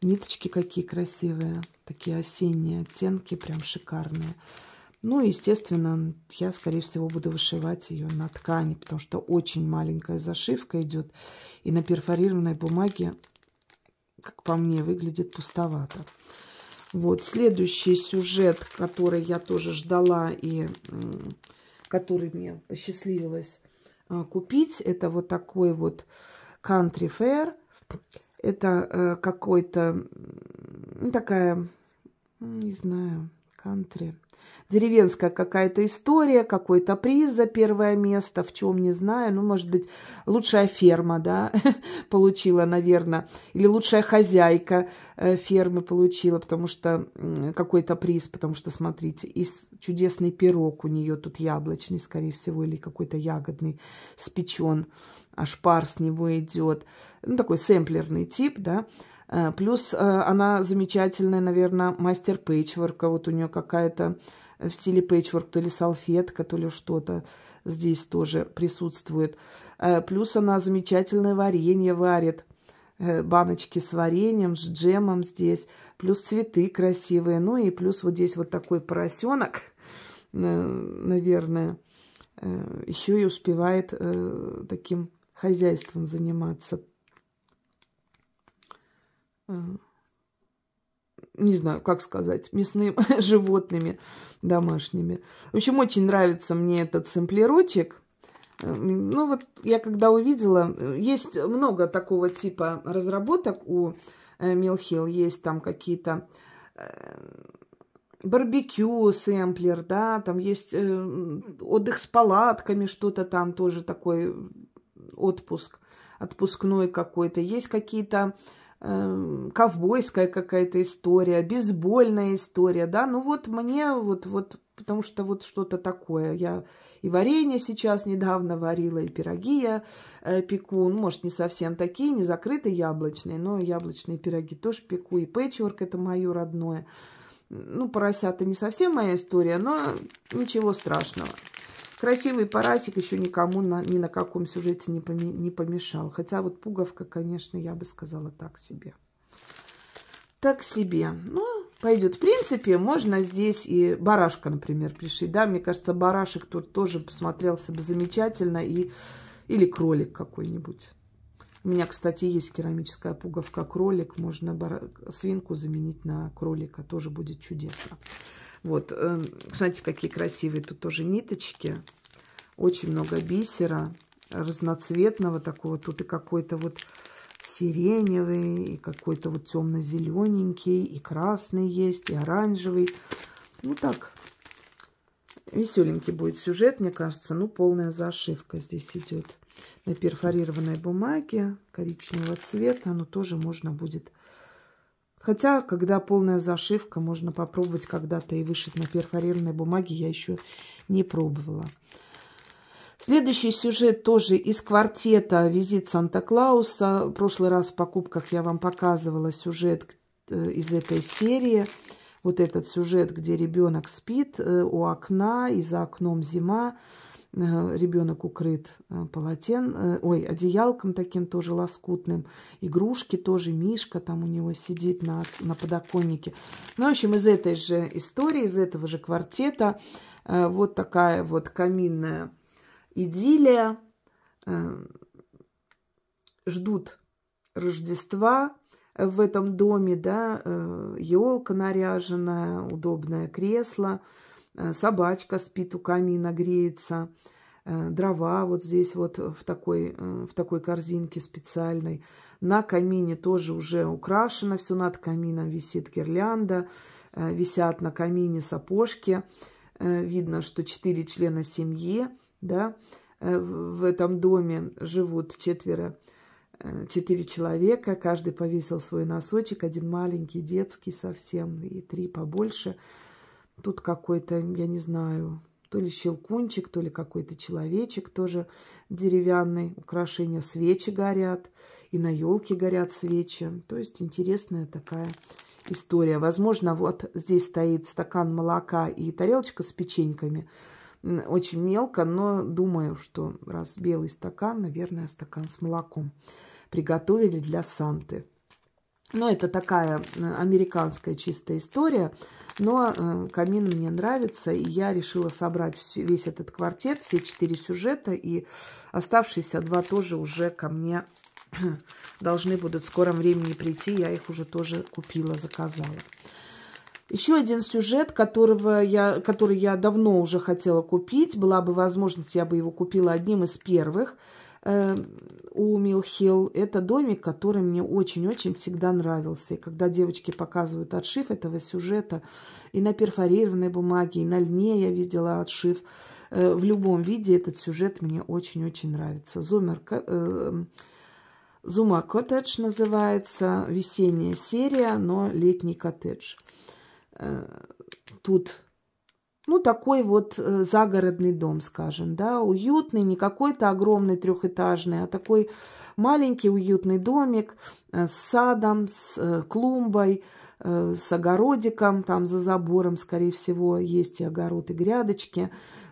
Ниточки какие красивые. Такие осенние оттенки, прям шикарные. Ну, естественно, я, скорее всего, буду вышивать ее на ткани, потому что очень маленькая зашивка идет. И на перфорированной бумаге как по мне, выглядит пустовато. Вот, следующий сюжет, который я тоже ждала и который мне посчастливилось а, купить, это вот такой вот country fair. Это э, какой-то, ну, такая, не знаю, country деревенская какая-то история, какой-то приз за первое место, в чем не знаю, ну, может быть, лучшая ферма, да, получила, наверное, или лучшая хозяйка э, фермы получила, потому что какой-то приз, потому что, смотрите, и чудесный пирог у нее тут яблочный, скорее всего, или какой-то ягодный спечен, аж пар с него идет, ну, такой сэмплерный тип, да, Э, плюс э, она замечательная, наверное, мастер пейчворка. Вот у нее какая-то в стиле пейчворк, то ли салфетка, то ли что-то здесь тоже присутствует. Э, плюс она замечательное варенье варит. Баночки с вареньем, с джемом здесь. Плюс цветы красивые. Ну и плюс вот здесь вот такой поросенок, наверное, еще и успевает таким хозяйством заниматься не знаю, как сказать, мясными животными домашними. В общем, очень нравится мне этот сэмплерочек. Эм, ну вот я когда увидела, э, есть много такого типа разработок у Милхил. Э, есть там какие-то э, барбекю сэмплер, да, там есть отдых с палатками, что-то там тоже такой отпуск, отпускной какой-то. Есть какие-то э, ковбойская какая-то история, бейсбольная история, да, ну вот мне вот, вот, потому что вот что-то такое. Я и варенье сейчас недавно варила, и пироги я э, пеку, ну, может, не совсем такие, не закрытые яблочные, но яблочные пироги тоже пеку, и пэтчворк это мое родное. Ну, поросята не совсем моя история, но ничего страшного. Красивый парасик еще никому на, ни на каком сюжете не, поме, не помешал. Хотя вот пуговка, конечно, я бы сказала так себе. Так себе. Ну, пойдет. В принципе, можно здесь и барашка, например, пришить. Да, мне кажется, барашек тут тоже посмотрелся бы замечательно. И... Или кролик какой-нибудь. У меня, кстати, есть керамическая пуговка кролик. Можно бар... свинку заменить на кролика. Тоже будет чудесно. Вот, эм, смотрите, какие красивые тут тоже ниточки. Очень много бисера разноцветного такого. Тут и какой-то вот сиреневый, и какой-то вот темно-зелененький, и красный есть, и оранжевый. Ну так, веселенький будет сюжет, мне кажется. Ну, полная зашивка здесь идет на перфорированной бумаге коричневого цвета. Оно тоже можно будет Хотя, когда полная зашивка, можно попробовать когда-то и вышить на перфорированной бумаге, я еще не пробовала. Следующий сюжет тоже из квартета «Визит Санта-Клауса». В прошлый раз в покупках я вам показывала сюжет э, из этой серии. Вот этот сюжет, где ребенок спит э, у окна, и за окном зима. Э, ребенок укрыт э, полотен, э, ой, одеялком таким тоже лоскутным, игрушки тоже, Мишка там у него сидит на, на подоконнике. Ну, в общем, из этой же истории, из этого же квартета вот такая вот каминная идиллия. Ждут Рождества, в этом доме, да, елка наряженная, удобное кресло – Э, собачка спит у камина, греется, э, дрова вот здесь вот в такой, э, в такой корзинке специальной. На камине тоже уже украшено, все над камином висит гирлянда, висят на камине сапожки. Видно, что четыре члена семьи, да, в этом доме живут четверо, четыре человека, каждый повесил свой носочек, один маленький, детский совсем, и три побольше – Тут какой-то, я не знаю, то ли щелкунчик, то ли какой-то человечек тоже деревянный. Украшения свечи горят, и на елке горят свечи. То есть интересная такая история. Возможно, вот здесь стоит стакан молока и тарелочка с печеньками. Очень мелко, но думаю, что раз белый стакан, наверное, стакан с молоком приготовили для Санты. Ну, это такая э, американская чистая история, но э, камин мне нравится, и я решила собрать все, весь этот квартет, все четыре сюжета, и оставшиеся два тоже уже ко мне должны будут в скором времени прийти, я их уже тоже купила, заказала. Еще один сюжет, которого я, который я давно уже хотела купить, была бы возможность, я бы его купила одним из первых – Эм, у Милхилл. Это домик, который мне очень-очень всегда нравился. И когда девочки показывают отшив этого сюжета, и на перфорированной бумаге, и на льне я видела отшив. Э, в любом виде этот сюжет мне очень-очень нравится. Зумер, эм, Зума коттедж называется, весенняя серия, но летний коттедж. Э, тут ну, такой вот э, загородный дом, скажем, да, уютный, не какой-то огромный трехэтажный, а такой маленький уютный домик э, с садом, с э, клумбой, с огородиком, там за забором, скорее всего, есть и огород, и грядочки.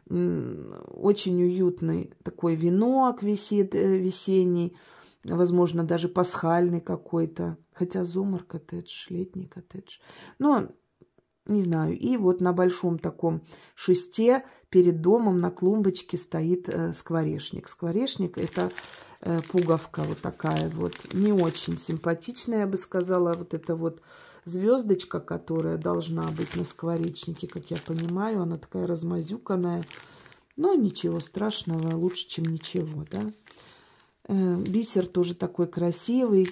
Очень уютный такой венок висит весенний, возможно, даже пасхальный какой-то. Хотя зумар коттедж, летний коттедж. Но не знаю. И вот на большом таком шесте перед домом на клумбочке стоит э, скворечник. Скворечник – это э, пуговка вот такая вот, не очень симпатичная, я бы сказала. Вот эта вот звездочка, которая должна быть на скворечнике, как я понимаю, она такая размазюканная. Но ничего страшного, лучше, чем ничего, да. Э, бисер тоже такой красивый,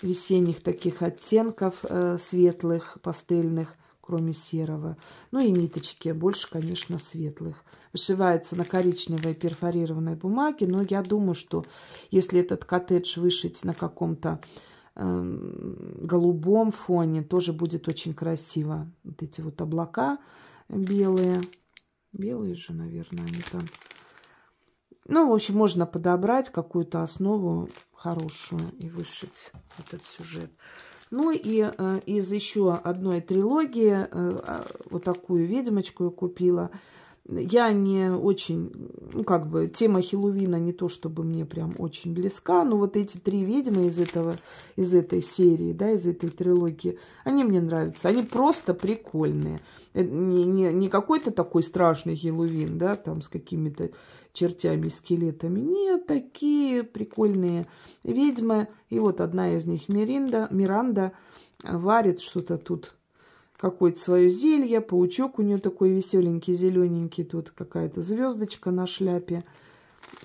весенних таких оттенков э, светлых, пастельных кроме серого. Ну и ниточки, больше, конечно, светлых. Вышивается на коричневой перфорированной бумаге, но я думаю, что если этот коттедж вышить на каком-то э, голубом фоне, тоже будет очень красиво. Вот эти вот облака белые. Белые же, наверное, они там. Ну, в общем, можно подобрать какую-то основу хорошую и вышить этот сюжет. Ну и э, из еще одной трилогии э, а, вот такую ведьмочку я купила – я не очень, ну как бы, тема Хеловина не то, чтобы мне прям очень близка, но вот эти три ведьмы из этого, из этой серии, да, из этой трилогии, они мне нравятся, они просто прикольные. Э, не, не, не какой-то такой страшный Хеловин, да, там с какими-то чертями, скелетами. Нет, такие прикольные ведьмы. И вот одна из них, Миринда, Миранда, варит что-то тут какое-то свое зелье. Паучок у нее такой веселенький, зелененький. Тут какая-то звездочка на шляпе.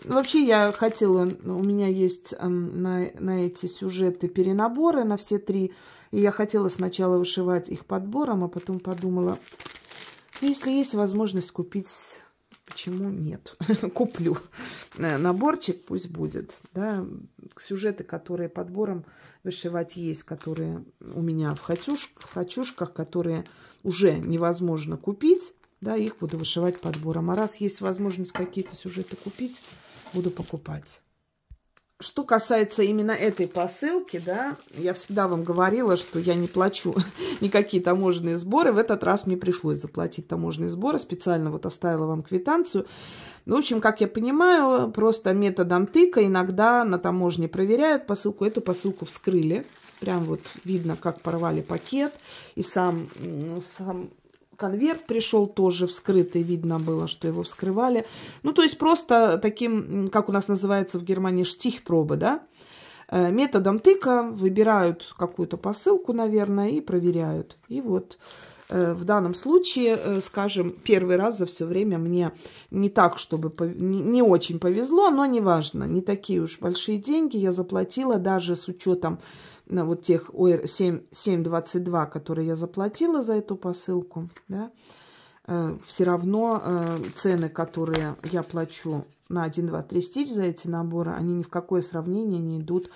Вообще я хотела, ну, у меня есть эм, на, на эти сюжеты перенаборы, на все три. И я хотела сначала вышивать их подбором, а потом подумала, «Ну, если есть возможность купить почему нет? Куплю э, наборчик, пусть будет. Да? Сюжеты, которые подбором вышивать есть, которые у меня в, хотюш, хочушках, которые уже невозможно купить, да, их буду вышивать подбором. А раз есть возможность какие-то сюжеты купить, буду покупать что касается именно этой посылки, да, я всегда вам говорила, что я не плачу никакие таможенные сборы. В этот раз мне пришлось заплатить таможенные сборы. Специально вот оставила вам квитанцию. Ну, в общем, как я понимаю, просто методом тыка иногда на таможне проверяют посылку. Эту посылку вскрыли. Прям вот видно, как порвали пакет. И сам, сам конверт пришел тоже вскрытый, видно было, что его вскрывали. Ну, то есть просто таким, как у нас называется в Германии, штихпробы, да? Э, методом тыка выбирают какую-то посылку, наверное, и проверяют. И вот э, в данном случае, э, скажем, первый раз за все время мне не так, чтобы не очень повезло, но неважно, не такие уж большие деньги я заплатила даже с учетом на вот тех 7,22, которые я заплатила за эту посылку, да, э, все равно э, цены, которые я плачу на 1, 2, 3 стич за эти наборы, они ни в какое сравнение не идут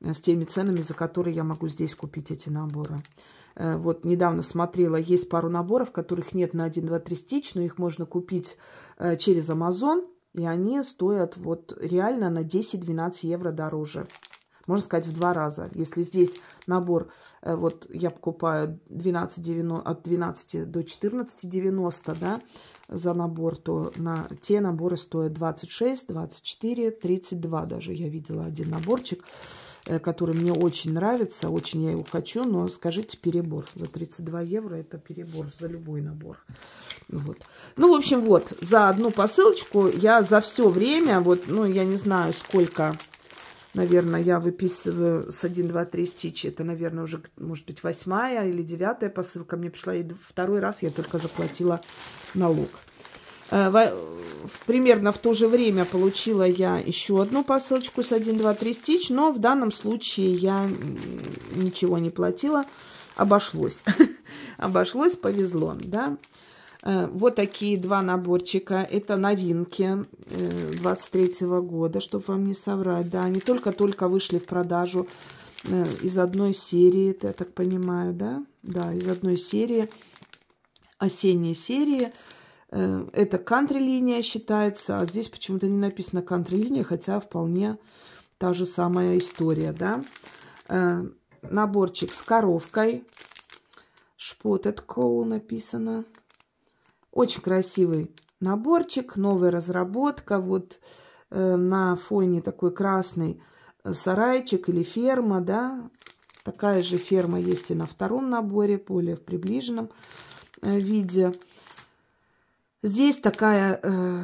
э, с теми ценами, за которые я могу здесь купить эти наборы. Вот недавно смотрела, есть пару наборов, которых нет на 1, 2, 3 стич, но их можно купить через Amazon, и они стоят вот реально на 10-12 евро дороже можно сказать, в два раза. Если здесь набор, э, вот я покупаю 12, от 12 до 14,90 да, за набор, то на те наборы стоят 26, 24, 32 даже. Я видела один наборчик, э, который мне очень нравится, очень я его хочу, но скажите, перебор. За 32 евро это перебор за любой набор. Вот. Ну, в общем, вот, за одну посылочку я за все время, вот, ну, я не знаю, сколько наверное, я выписываю с 1, 2, 3 стичи. Это, наверное, уже, может быть, восьмая или девятая посылка. Мне пришла и второй раз я только заплатила налог. Э, примерно в то же время получила я еще одну посылочку с 1, 2, 3 стич, но в данном случае я ничего не платила. Обошлось. Обошлось, повезло, да. Э, вот такие два наборчика. Это новинки 23 э, -го года, чтобы вам не соврать. Да, они только-только вышли в продажу э, из одной серии, это я так понимаю, да? Да, из одной серии, осенней серии. Это кантри-линия считается, а здесь почему-то не написано кантри-линия, хотя вполне та же самая история, да? Наборчик с коровкой. Шпотет Коу написано. Очень красивый наборчик, новая разработка. Вот э, на фоне такой красный э, сарайчик или ферма, да. Такая же ферма есть и на втором наборе, более в приближенном э, виде. Здесь такая э,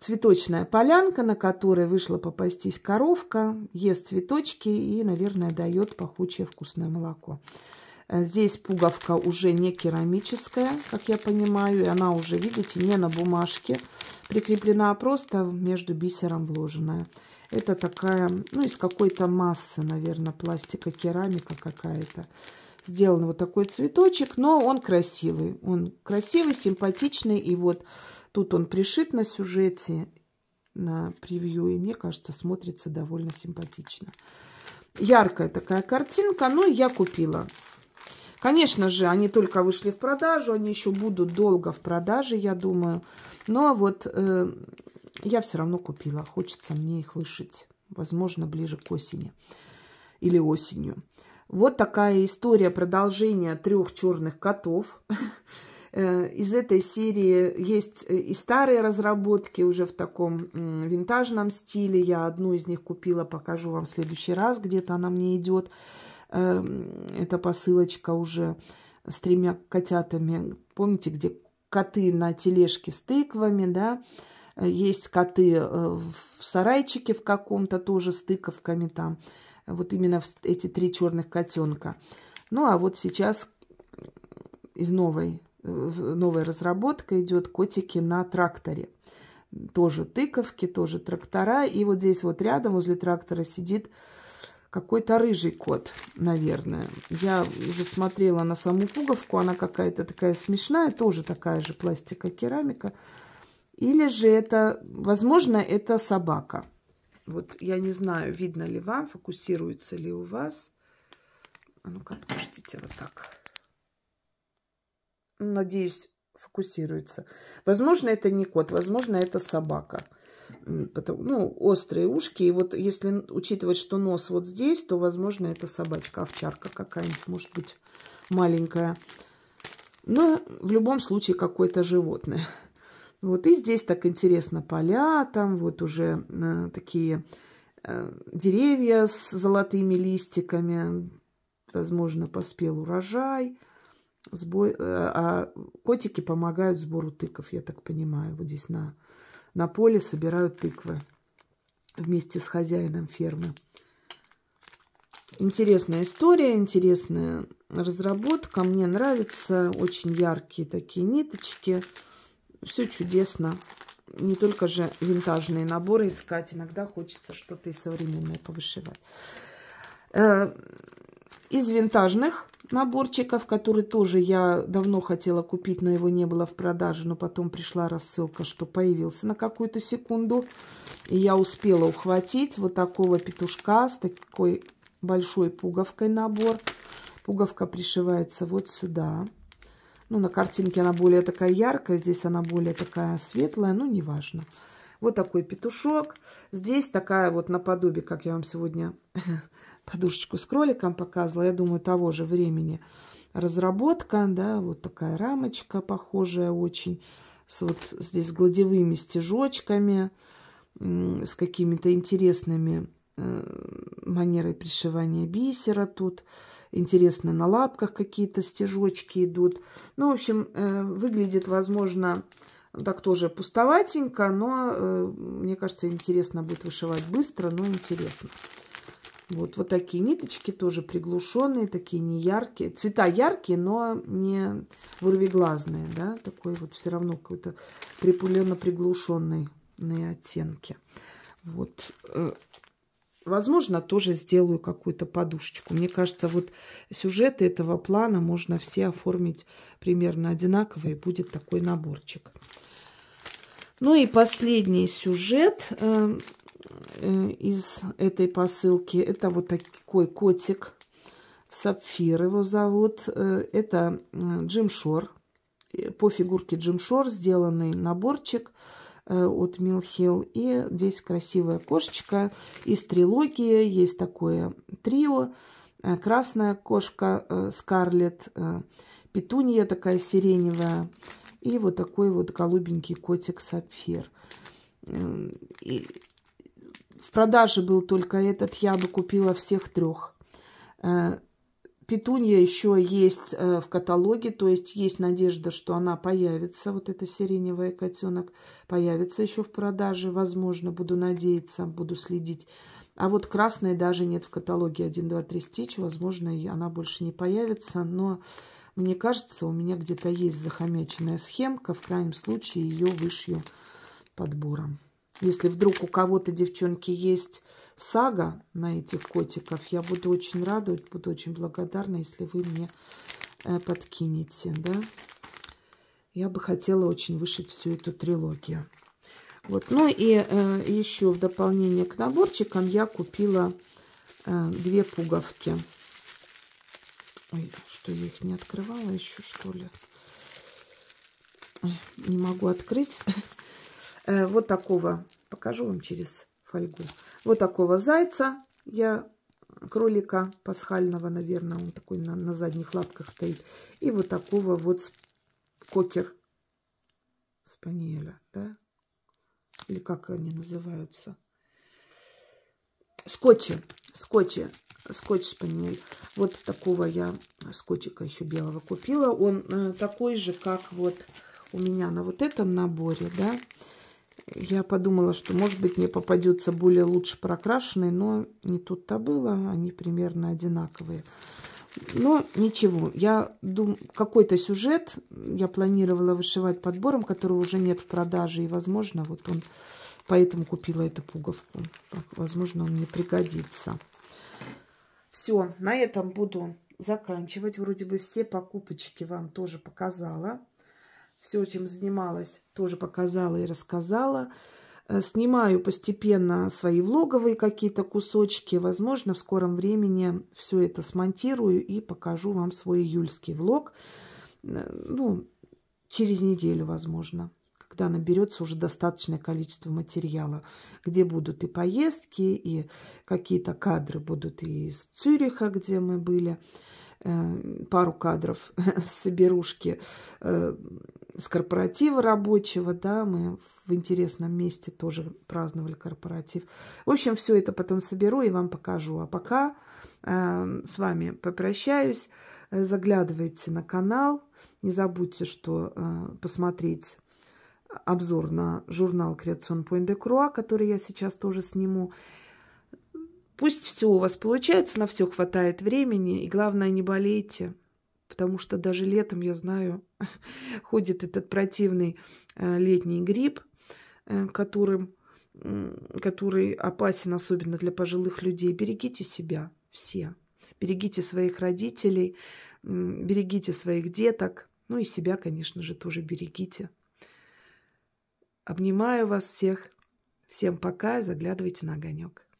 цветочная полянка, на которой вышла попастись коровка, ест цветочки и, наверное, дает пахучее вкусное молоко. Э, здесь пуговка уже не керамическая, как я понимаю, и она уже, видите, не на бумажке прикреплена, а просто между бисером вложенная. Это такая, ну, из какой-то массы, наверное, пластика, керамика какая-то. Сделан вот такой цветочек, но он красивый. Он красивый, симпатичный, и вот тут он пришит на сюжете, на превью, и мне кажется, смотрится довольно симпатично. Яркая такая картинка, но ну, я купила. Конечно же, они только вышли в продажу, они еще будут долго в продаже, я думаю. Но вот э, я все равно купила, хочется мне их вышить, возможно, ближе к осени или осенью. Вот такая история продолжения трех черных котов. Э, из этой серии есть э, и старые разработки уже в таком винтажном стиле. Я одну из них купила, покажу вам в следующий раз, где-то она мне идет. Эм, эта посылочка уже с тремя котятами. Помните, где коты на тележке с тыквами, да? Э, есть коты э, в сарайчике в каком-то тоже с тыковками там. Вот именно эти три черных котенка. Ну, а вот сейчас из новой, э, новая разработка идет котики на тракторе. Тоже тыковки, тоже трактора. И вот здесь вот рядом возле трактора сидит какой-то рыжий кот, наверное. Я уже смотрела на саму пуговку. Она какая-то такая смешная. Тоже такая же пластика, керамика. Или же это... Возможно, это собака. Вот я не знаю, видно ли вам, фокусируется ли у вас. А ну-ка, подождите, вот так. Надеюсь, фокусируется. Возможно, это не кот, возможно, это собака. Потому, ну, острые ушки. И вот если учитывать, что нос вот здесь, то, возможно, это собачка, овчарка какая-нибудь, может быть, маленькая. Но в любом случае какое-то животное. Вот и здесь так интересно поля, там вот уже э, такие э, деревья с золотыми листиками, возможно, поспел урожай. Сбой, э, а котики помогают сбору тыков, я так понимаю, вот здесь на на поле собирают тыквы вместе с хозяином фермы. Интересная история, интересная разработка. Мне нравятся Очень яркие такие ниточки. Все чудесно. Не только же винтажные наборы искать. Иногда хочется что-то и современное повышивать. Э, из винтажных наборчиков, который тоже я давно хотела купить, но его не было в продаже, но потом пришла рассылка, что появился на какую-то секунду. И я успела ухватить вот такого петушка с такой большой пуговкой набор. Пуговка пришивается вот сюда. Ну, на картинке она более такая яркая, здесь она более такая светлая, но ну, неважно. Вот такой петушок. Здесь такая вот наподобие, как я вам сегодня подушечку с кроликом показывала, я думаю, того же времени. Разработка, да, вот такая рамочка похожая очень, с вот здесь гладевыми стежочками, с какими-то интересными э, манерой пришивания бисера тут. Интересно, на лапках какие-то стежочки идут. Ну, в общем, э, выглядит, возможно, так тоже пустоватенько, но, э, мне кажется, интересно будет вышивать быстро, но интересно. Вот, вот такие ниточки тоже приглушенные, такие не яркие. Цвета яркие, но не вырвиглазные, да, такой вот все равно какой-то припуленно приглушенные оттенки. Вот. Э, возможно, тоже сделаю какую-то подушечку. Мне кажется, вот сюжеты этого плана можно все оформить примерно одинаково, и будет такой наборчик. Ну и последний сюжет э, Э, из этой посылки. Это вот такой котик. Сапфир его зовут. Э, это э, Джим Шор. По фигурке Джим Шор сделанный наборчик от Милхилл. И здесь красивая кошечка из трилогии. Есть такое трио. Красная кошка Скарлет, петунья такая сиреневая. И вот такой вот голубенький котик Сапфир. И в продаже был только этот, я бы купила всех трех. Э, петунья еще есть э, в каталоге, то есть есть надежда, что она появится, вот эта сиреневая котенок, появится еще в продаже, возможно, буду надеяться, буду следить. А вот красная даже нет в каталоге 1, 2, 3 стич, возможно, и она больше не появится, но мне кажется, у меня где-то есть захомяченная схемка, в крайнем случае ее вышью подбором. Если вдруг у кого-то, девчонки, есть сага на этих котиков, я буду очень рада, буду очень благодарна, если вы мне э, подкинете, да. Я бы хотела очень вышить всю эту трилогию. Вот. Ну и э, еще в дополнение к наборчикам я купила э, две пуговки. Ой, что я их не открывала еще, что ли? Ой, не могу открыть. Э, вот такого, покажу вам через фольгу, вот такого зайца я кролика пасхального, наверное, он такой на, на задних лапках стоит. И вот такого вот кокер спаниеля, да? Или как они называются? Скотчи, скотчи, скотч спаниель. Вот такого я скотчика еще белого купила. Он э, такой же, как вот у меня на вот этом наборе, да? Я подумала, что, может быть, мне попадется более лучше прокрашенный, но не тут-то было, они примерно одинаковые. Но ничего, я думаю, какой-то сюжет я планировала вышивать подбором, которого уже нет в продаже, и, возможно, вот он, поэтому купила эту пуговку. Так, возможно, он мне пригодится. Все, на этом буду заканчивать. Вроде бы все покупочки вам тоже показала все, чем занималась, тоже показала и рассказала. Э, снимаю постепенно свои влоговые какие-то кусочки. Возможно, в скором времени все это смонтирую и покажу вам свой июльский влог. Э, ну, через неделю, возможно, когда наберется уже достаточное количество материала, где будут и поездки, и какие-то кадры будут и из Цюриха, где мы были э, пару кадров с Сибирушки, с корпоратива рабочего, да, мы в интересном месте тоже праздновали корпоратив. В общем, все это потом соберу и вам покажу. А пока э, с вами попрощаюсь. Заглядывайте на канал. Не забудьте, что э, посмотреть обзор на журнал «Креацион Пойн де Круа», который я сейчас тоже сниму. Пусть все у вас получается, на все хватает времени. И главное, не болейте потому что даже летом, я знаю, ходит этот противный э, летний грипп, э, которым, который опасен особенно для пожилых людей. Берегите себя все. Берегите своих родителей, берегите своих деток, ну и себя, конечно же, тоже берегите. Обнимаю вас всех. Всем пока, заглядывайте на огонек.